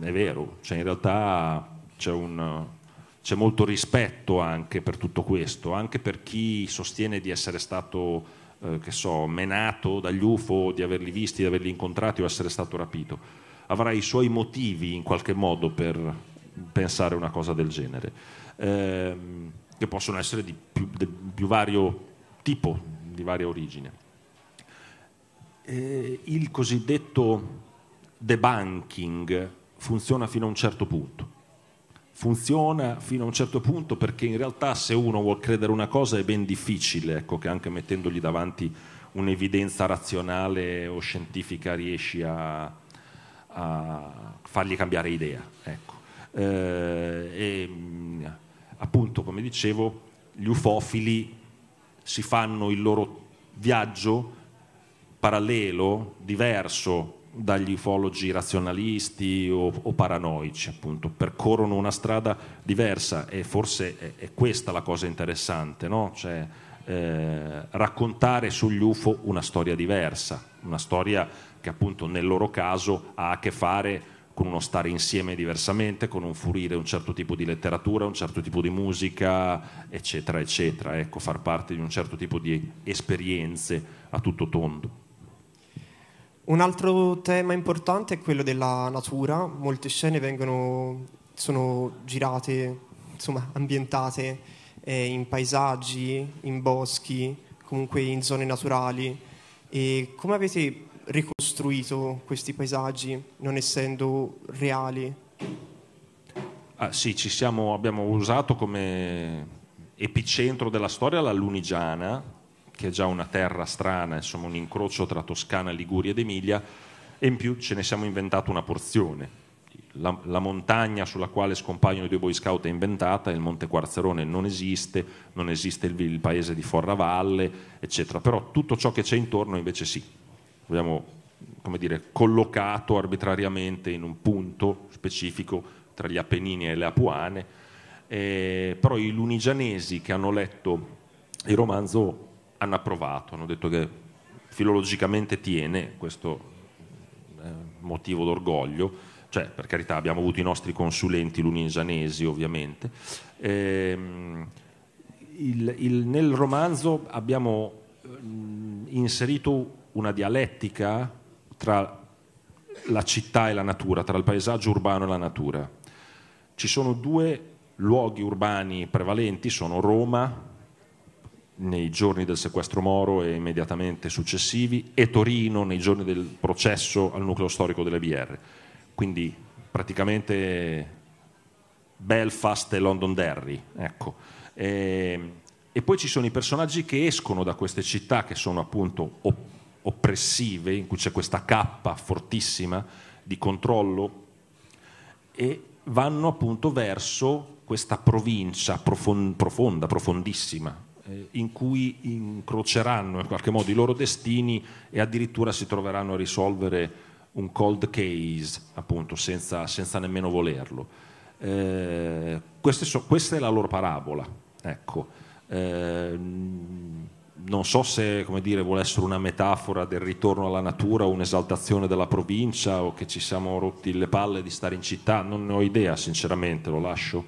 è vero, cioè in realtà c'è, un, c'è molto rispetto anche per tutto questo, anche per chi sostiene di essere stato eh, che so, menato dagli UFO, di averli visti, di averli incontrati o essere stato rapito, avrà i suoi motivi in qualche modo per pensare una cosa del genere, eh, che possono essere di più, di più vario tipo, di varia origine eh, il cosiddetto debunking funziona fino a un certo punto. Funziona fino a un certo punto perché in realtà se uno vuol credere una cosa è ben difficile, ecco, che anche mettendogli davanti un'evidenza razionale o scientifica riesci a, a fargli cambiare idea. Ecco. Eh, e, mm, appunto, come dicevo, gli ufofili si fanno il loro viaggio parallelo, diverso dagli ufologi razionalisti o, o, paranoici, appunto, percorrono una strada diversa e forse è, è questa la cosa interessante, no? cioè, eh, raccontare sugli UFO una storia diversa, una storia che appunto nel loro caso ha a che fare con uno stare insieme diversamente, con un furire un certo tipo di letteratura, un certo tipo di musica, eccetera, eccetera, ecco, far parte di un certo tipo di esperienze a tutto tondo.
Un altro tema importante è quello della natura, molte scene vengono, sono girate, insomma ambientate eh, in paesaggi, in boschi, comunque in zone naturali. E come avete ricostruito questi paesaggi non essendo reali?
Ah, sì, siamo, abbiamo usato come epicentro della storia la Lunigiana, che è già una terra strana, insomma un incrocio tra Toscana, Liguria ed Emilia, e in più ce ne siamo inventato una porzione. La, la, montagna sulla quale scompaiono i due Boy Scout è inventata, il Monte Quarzerone non esiste, non esiste il, il paese di Forravalle, eccetera. Però tutto ciò che c'è intorno invece sì. Abbiamo come dire, collocato arbitrariamente in un punto specifico tra gli Appennini e le Apuane, eh, però i lunigianesi che hanno letto il romanzo hanno approvato, hanno detto che filologicamente tiene questo eh, motivo d'orgoglio, cioè per carità abbiamo avuto i nostri consulenti luningianesi ovviamente. Ehm, il, il, nel romanzo abbiamo mh, mm, inserito una dialettica tra la città e la natura, tra il paesaggio urbano e la natura. Ci sono due luoghi urbani prevalenti, sono Roma nei giorni del sequestro Moro e immediatamente successivi e Torino nei giorni del processo al nucleo storico delle BR. Quindi praticamente Belfast e Londonderry. Ecco. E, ehm, e, poi ci sono i personaggi che escono da queste città che sono appunto oppressive, in cui c'è questa cappa fortissima di controllo e vanno appunto verso questa provincia profonda, profondissima, eh, in cui incroceranno in qualche modo i loro destini e addirittura si troveranno a risolvere un cold case, appunto, senza, senza nemmeno volerlo. Eh, so, questa è la loro parabola, ecco. eh, non so se come dire, vuole essere una metafora del ritorno alla natura o un'esaltazione della provincia o che ci siamo rotti le palle di stare in città, non ne ho idea sinceramente, lo lascio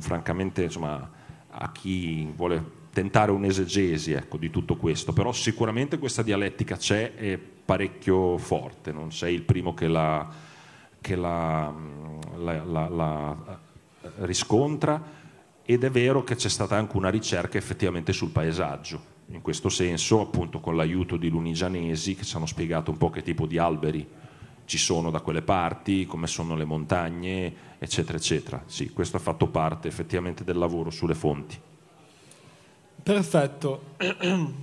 francamente insomma, a chi vuole tentare un'esegesi ecco, di tutto questo, però sicuramente questa dialettica c'è e parecchio forte, non sei il primo che la, che la, mm, la, la eh, riscontra ed è vero che c'è stata anche una ricerca effettivamente sul paesaggio. In questo senso, appunto, con l'aiuto di lunigianesi che ci hanno spiegato un po' che tipo di alberi ci sono da quelle parti, come sono le montagne, eccetera, eccetera. Sì, questo ha fatto parte effettivamente del lavoro sulle fonti.
Perfetto.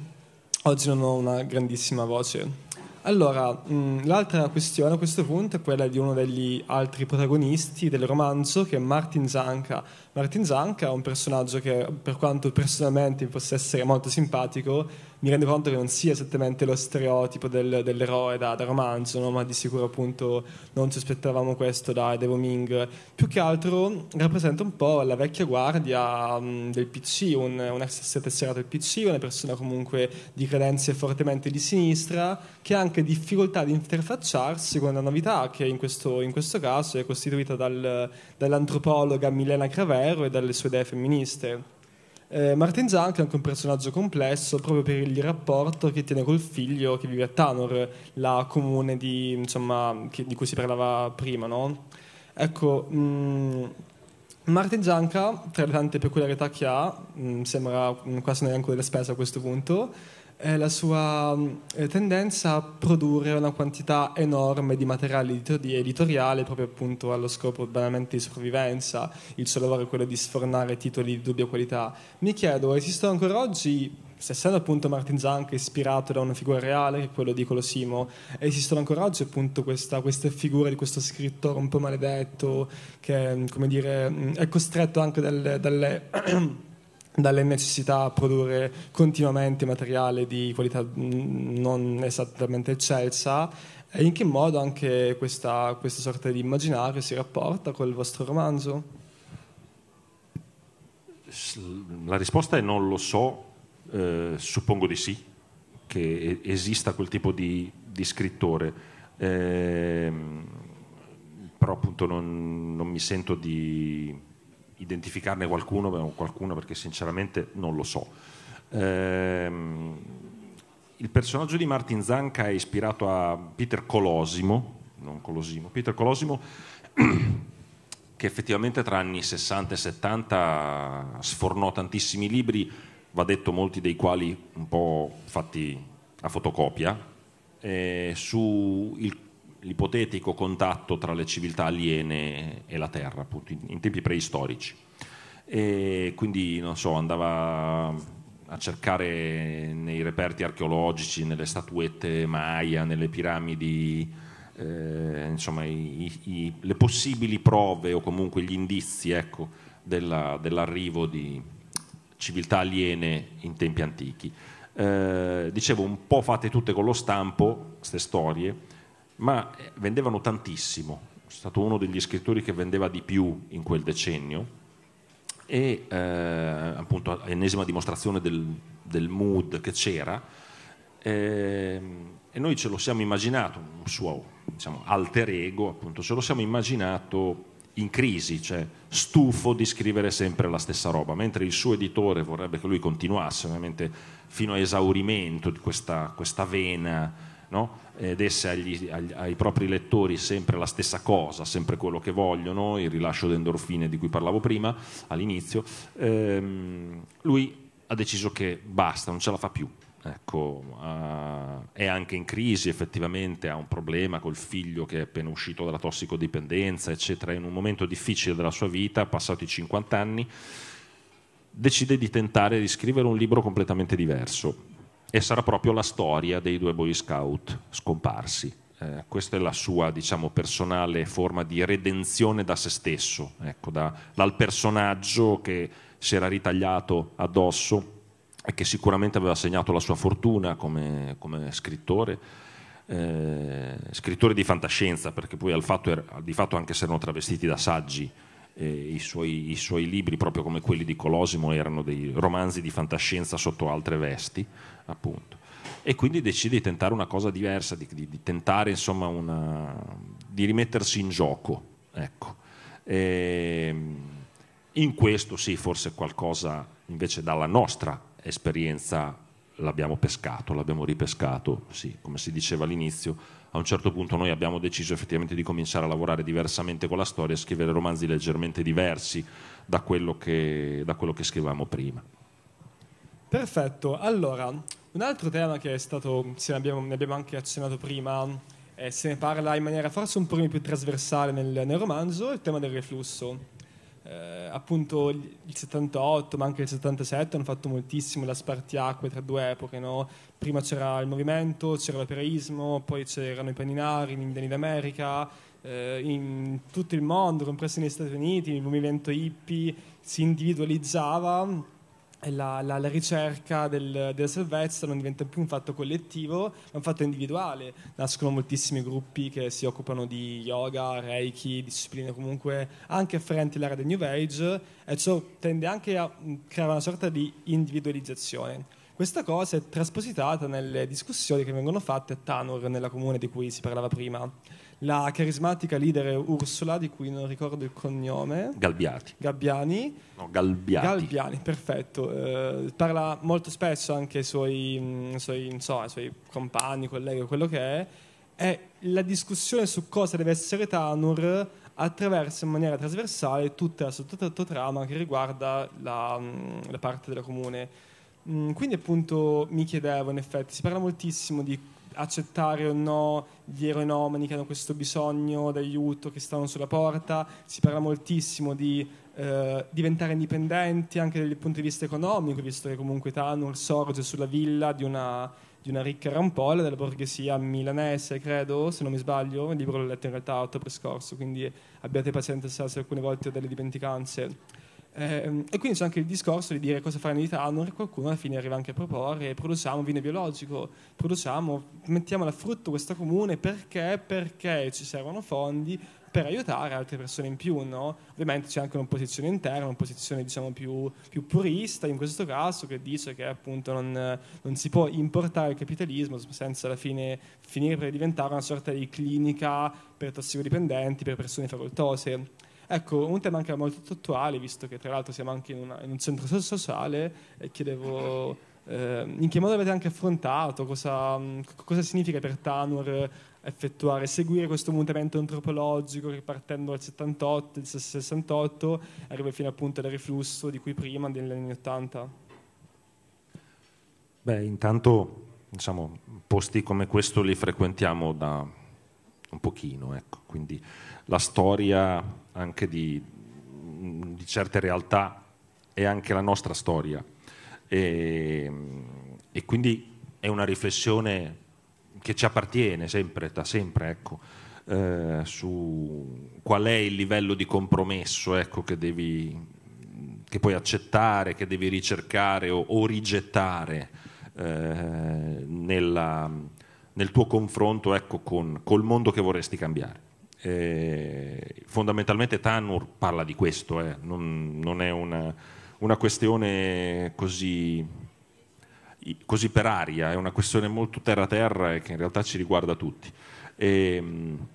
Oggi non ho una grandissima voce. Allora, mh, mm, l'altra questione a questo punto è quella di uno degli altri protagonisti del romanzo che è Martin Zanka. Martin Zanka è un personaggio che per quanto personalmente mi possa essere molto simpatico, mi rendo conto che non sia esattamente lo stereotipo del, dell'eroe da, da romanzo, no? ma di sicuro appunto non ci aspettavamo questo da Devo Ming. Più che altro rappresenta un po' la vecchia guardia um, del PC, un, un ex tesserato del PC, una persona comunque di credenze fortemente di sinistra, che ha anche difficoltà di interfacciarsi con la novità che in questo, in questo caso è costituita dal, dall'antropologa Milena Cravero e dalle sue idee femministe. Eh, Martin Zank è anche un personaggio complesso proprio per il rapporto che tiene col figlio che vive a Tanor, la comune di, insomma, che, di cui si parlava prima, no? Ecco, mh, mm, Martin Gianca, tra le tante peculiarità che ha, mh, mm, sembra quasi neanche delle spese a questo punto, eh, la sua mm, eh, tendenza a produrre una quantità enorme di materiale editoriale proprio appunto allo scopo banalmente di sopravvivenza, il suo lavoro è quello di sfornare titoli di dubbia qualità. Mi chiedo, esistono ancora oggi, essendo appunto Martin Zank ispirato da una figura reale, che è quello di Colosimo, esistono ancora oggi appunto questa, questa figura di questo scrittore un po' maledetto che, mm, come dire, mm, è costretto anche dalle, dalle dalle necessità a produrre continuamente materiale di qualità non esattamente eccelsa e in che modo anche questa, questa sorta di immaginario si rapporta col vostro romanzo?
La risposta è non lo so, eh, suppongo di sì, che esista quel tipo di, di scrittore, eh, però appunto non, non mi sento di identificarne qualcuno o qualcuno perché sinceramente non lo so. Ehm, il personaggio di Martin Zanca è ispirato a Peter Colosimo, non Colosimo, Peter Colosimo che effettivamente tra anni 60 e 70 sfornò tantissimi libri, va detto molti dei quali un po' fatti a fotocopia, eh, il l'ipotetico contatto tra le civiltà aliene e la Terra, appunto, in, in tempi preistorici. E quindi, non so, andava a cercare nei reperti archeologici, nelle statuette Maya, nelle piramidi, eh, insomma, i, i, le possibili prove o comunque gli indizi ecco, della, dell'arrivo di civiltà aliene in tempi antichi. Eh, dicevo, un po' fate tutte con lo stampo, queste storie, ma eh, vendevano tantissimo. È stato uno degli scrittori che vendeva di più in quel decennio e eh, appunto ennesima dimostrazione del, del mood che c'era eh, e noi ce lo siamo immaginato, un suo diciamo, alter ego appunto, ce lo siamo immaginato in crisi, cioè stufo di scrivere sempre la stessa roba, mentre il suo editore vorrebbe che lui continuasse ovviamente fino a esaurimento di questa, questa vena, no? eh, desse agli, agli, ai propri lettori sempre la stessa cosa, sempre quello che vogliono, il rilascio d'endorfine di cui parlavo prima all'inizio, ehm, lui ha deciso che basta, non ce la fa più. Ecco, uh, è anche in crisi effettivamente, ha un problema col figlio che è appena uscito dalla tossicodipendenza, eccetera, in un momento difficile della sua vita, passati i 50 anni, decide di tentare di scrivere un libro completamente diverso e sarà proprio la storia dei due Boy Scout scomparsi. Eh, questa è la sua diciamo, personale forma di redenzione da se stesso, ecco, da, dal personaggio che si era ritagliato addosso e che sicuramente aveva segnato la sua fortuna come, come scrittore, eh, scrittore di fantascienza, perché poi al fatto, era, di fatto anche se erano travestiti da saggi eh, i, suoi, i, suoi, libri, proprio come quelli di Colosimo, erano dei romanzi di fantascienza sotto altre vesti, appunto. E quindi decide di tentare una cosa diversa, di, di, di tentare insomma una, di rimettersi in gioco. Ecco. E, ehm, in questo sì, forse qualcosa invece dalla nostra esperienza l'abbiamo pescato, l'abbiamo ripescato, sì, come si diceva all'inizio, a un certo punto noi abbiamo deciso effettivamente di cominciare a lavorare diversamente con la storia e scrivere romanzi leggermente diversi da quello che, da quello che scrivevamo prima.
Perfetto, allora un altro tema che è stato, ne abbiamo, ne abbiamo anche accennato prima, eh, se ne parla in maniera forse un po' più trasversale nel, nel romanzo, è il tema del reflusso eh, appunto il 78 ma anche il 77 hanno fatto moltissimo la spartiacque tra due epoche no? prima c'era il movimento c'era l'apereismo poi c'erano i paninari gli indiani d'America eh, in tutto il mondo compresi negli Stati Uniti il movimento hippie si individualizzava la, la, la, ricerca del, della salvezza non diventa più un fatto collettivo, ma un fatto individuale. Nascono moltissimi gruppi che si occupano di yoga, reiki, discipline comunque anche afferenti all'area del New Age e ciò tende anche a mm, creare una sorta di individualizzazione. Questa cosa è traspositata nelle discussioni che vengono fatte a Tanur, nella comune di cui si parlava prima la carismatica leader Ursula, di cui non ricordo il cognome. Galbiati. Gabbiani. No, Galbiati. Galbiani, perfetto. Eh, parla molto spesso anche ai suoi, mm, suoi, insomma, suoi compagni, colleghi o quello che è. E la discussione su cosa deve essere Tanur attraversa in maniera trasversale tutta la sottotrama che riguarda la, mm, la parte della comune. Mm, quindi appunto mi chiedevo in effetti, si parla moltissimo di accettare o no gli eroinomani che hanno questo bisogno d'aiuto, che stanno sulla porta, si parla moltissimo di eh, diventare indipendenti anche dal punto di vista economico, visto che comunque Tanur sorge sulla villa di una, di una ricca rampolla della borghesia milanese, credo, se non mi sbaglio, il libro l'ho letto in realtà ottobre scorso, quindi abbiate pazienza se alcune volte ho delle dimenticanze eh, e quindi c'è anche il discorso di dire cosa fare in Italia, qualcuno alla fine arriva anche a proporre, produciamo vino biologico, produciamo, mettiamo a frutto questa comune perché? Perché ci servono fondi per aiutare altre persone in più, no? Ovviamente c'è anche un'opposizione interna, un'opposizione diciamo più, più, purista in questo caso che dice che appunto non, non, si può importare il capitalismo senza alla fine finire per diventare una sorta di clinica per tossicodipendenti, per persone facoltose. Ecco, un tema anche molto attuale, visto che tra l'altro siamo anche in, una, in un centro sociale, e chiedevo eh, in che modo avete anche affrontato, cosa, cosa significa per Tanur effettuare, seguire questo mutamento antropologico che partendo dal 78, il 68, arriva fino appunto al riflusso di cui prima, negli anni 80?
Beh, intanto diciamo, posti come questo li frequentiamo da un pochino, ecco. quindi la storia anche di, di, certe realtà è anche la nostra storia e, e, quindi è una riflessione che ci appartiene sempre, da sempre, ecco, eh, su qual è il livello di compromesso ecco, che devi che puoi accettare, che devi ricercare o, o rigettare eh, nella, nel tuo confronto ecco, con, col mondo che vorresti cambiare. Eh, fondamentalmente Tannur parla di questo, eh, non, non, è una, una questione così, così, per aria, è una questione molto terra-terra e che in realtà ci riguarda tutti. E, ehm,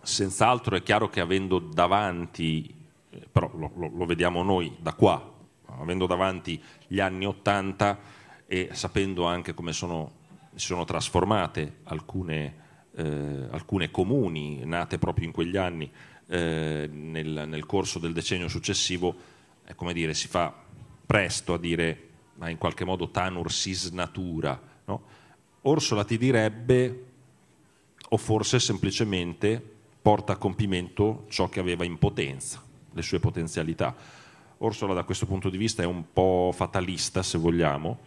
senz'altro è chiaro che avendo davanti, eh, però lo, lo, lo vediamo noi da qua, avendo davanti gli anni Ottanta e sapendo anche come sono si sono trasformate alcune, eh, alcune, comuni nate proprio in quegli anni eh, nel, nel, corso del decennio successivo, eh, come dire, si fa presto a dire ma in qualche modo tanur sis natura. No? Orsola ti direbbe o forse semplicemente porta a compimento ciò che aveva in potenza, le sue potenzialità. Orsola da questo punto di vista è un po' fatalista, se vogliamo,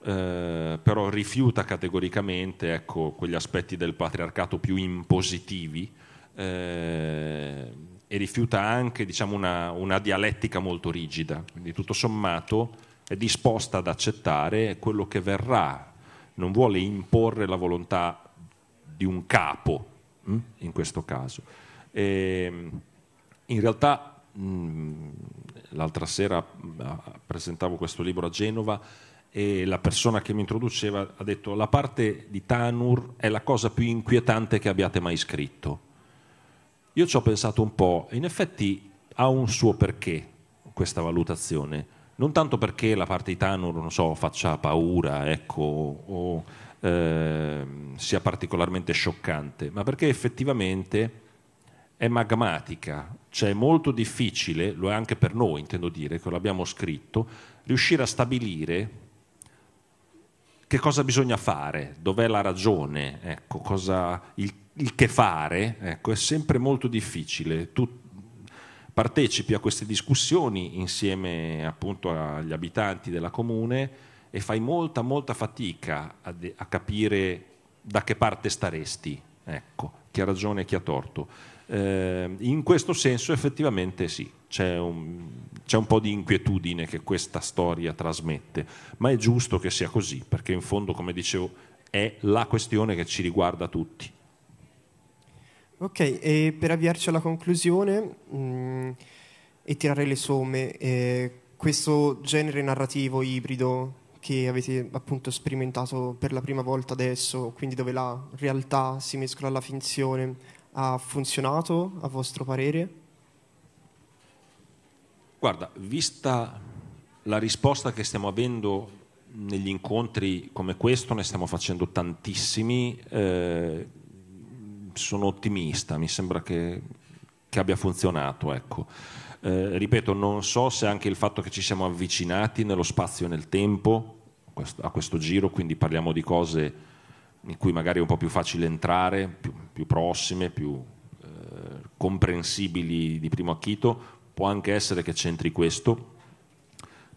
eh, però rifiuta categoricamente ecco, quegli aspetti del patriarcato più impositivi eh, e rifiuta anche diciamo, una, una, dialettica molto rigida, quindi tutto sommato è disposta ad accettare quello che verrà, non vuole imporre la volontà di un capo hm, in questo caso. E, ehm, in realtà mh, hm, l'altra sera mm, presentavo questo libro a Genova, e la persona che mi introduceva ha detto la parte di Tanur è la cosa più inquietante che abbiate mai scritto. Io ci ho pensato un po', in effetti ha un suo perché questa valutazione, non tanto perché la parte di Tanur, non so, faccia paura, ecco, o eh, sia particolarmente scioccante, ma perché effettivamente è magmatica, cioè è molto difficile, lo è anche per noi, intendo dire, che l'abbiamo scritto, riuscire a stabilire che cosa bisogna fare, dov'è la ragione, ecco, cosa, il, il, che fare, ecco, è sempre molto difficile. Tu partecipi a queste discussioni insieme appunto agli abitanti della comune e fai molta molta fatica a, de- a capire da che parte staresti, ecco, chi ha ragione e chi ha torto. Eh, in questo senso effettivamente sì, c'è un, c'è un po' di inquietudine che questa storia trasmette, ma è giusto che sia così, perché in fondo, come dicevo, è la questione che ci riguarda tutti.
Ok, e per avviarci alla conclusione mh, mm, e tirare le somme, eh, questo genere narrativo ibrido che avete appunto sperimentato per la prima volta adesso, quindi dove la realtà si mescola alla finzione, ha funzionato a vostro parere?
Guarda, vista la risposta che stiamo avendo negli incontri come questo, ne stiamo facendo tantissimi, eh, sono ottimista, mi sembra che, che abbia funzionato. Ecco. Eh, ripeto, non so se anche il fatto che ci siamo avvicinati nello spazio e nel tempo a questo giro, quindi parliamo di cose in cui magari è un po' più facile entrare, più, più prossime, più eh, comprensibili di primo acchito, può anche essere che c'entri questo,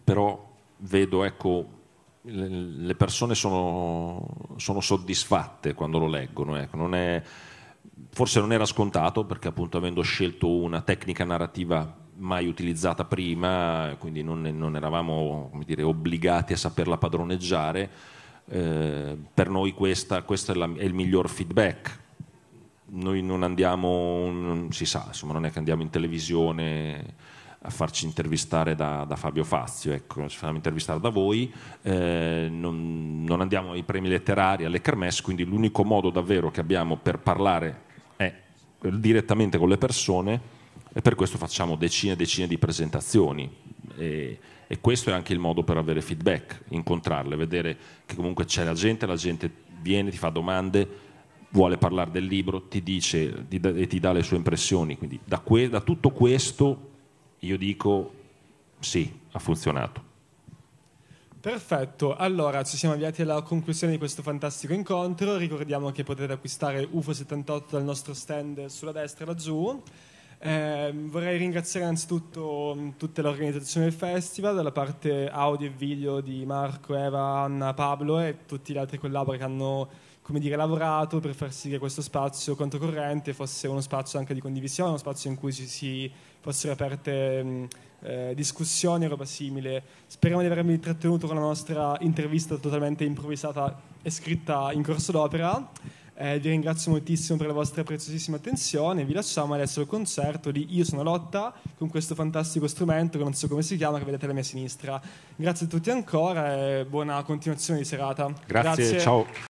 però vedo, ecco, le persone sono, sono soddisfatte quando lo leggono, ecco. non è, forse non era scontato perché appunto avendo scelto una tecnica narrativa mai utilizzata prima, quindi non, non eravamo dire, obbligati a saperla padroneggiare, eh, per noi questo è, è, il miglior feedback noi non andiamo, non si sa, insomma, non è che andiamo in televisione a farci intervistare da, da Fabio Fazio, ecco, ci facciamo intervistare da voi, eh, non, non andiamo ai premi letterari, alle kermesse, quindi l'unico modo davvero che abbiamo per parlare è direttamente con le persone e per questo facciamo decine e decine di presentazioni e, e, questo è anche il modo per avere feedback, incontrarle, vedere che comunque c'è la gente, la gente viene, ti fa domande, vuole parlare del libro, ti dice ti, e ti dà le sue impressioni. Quindi da, que, da tutto questo io dico sì, ha funzionato.
Perfetto, allora ci siamo avviati alla conclusione di questo fantastico incontro, ricordiamo che potete acquistare UFO 78 dal nostro stand sulla destra laggiù. Eh, vorrei ringraziare innanzitutto mm, tutta l'organizzazione del festival, dalla parte audio e video di Marco, Eva, Anna, Pablo e tutti gli altri collaboratori che hanno come dire, lavorato per far sì che questo spazio controcorrente fosse uno spazio anche di condivisione, uno spazio in cui ci si fossero aperte mm, eh, discussioni e roba simile. Speriamo di avervi trattenuto con la nostra intervista totalmente improvvisata e scritta in corso d'opera. Eh, vi ringrazio moltissimo per la vostra preziosissima attenzione. Vi lasciamo adesso al concerto di Io sono Lotta con questo fantastico strumento che non so come si chiama, che vedete alla mia sinistra. Grazie a tutti ancora e buona continuazione di serata. Grazie. Grazie. ciao.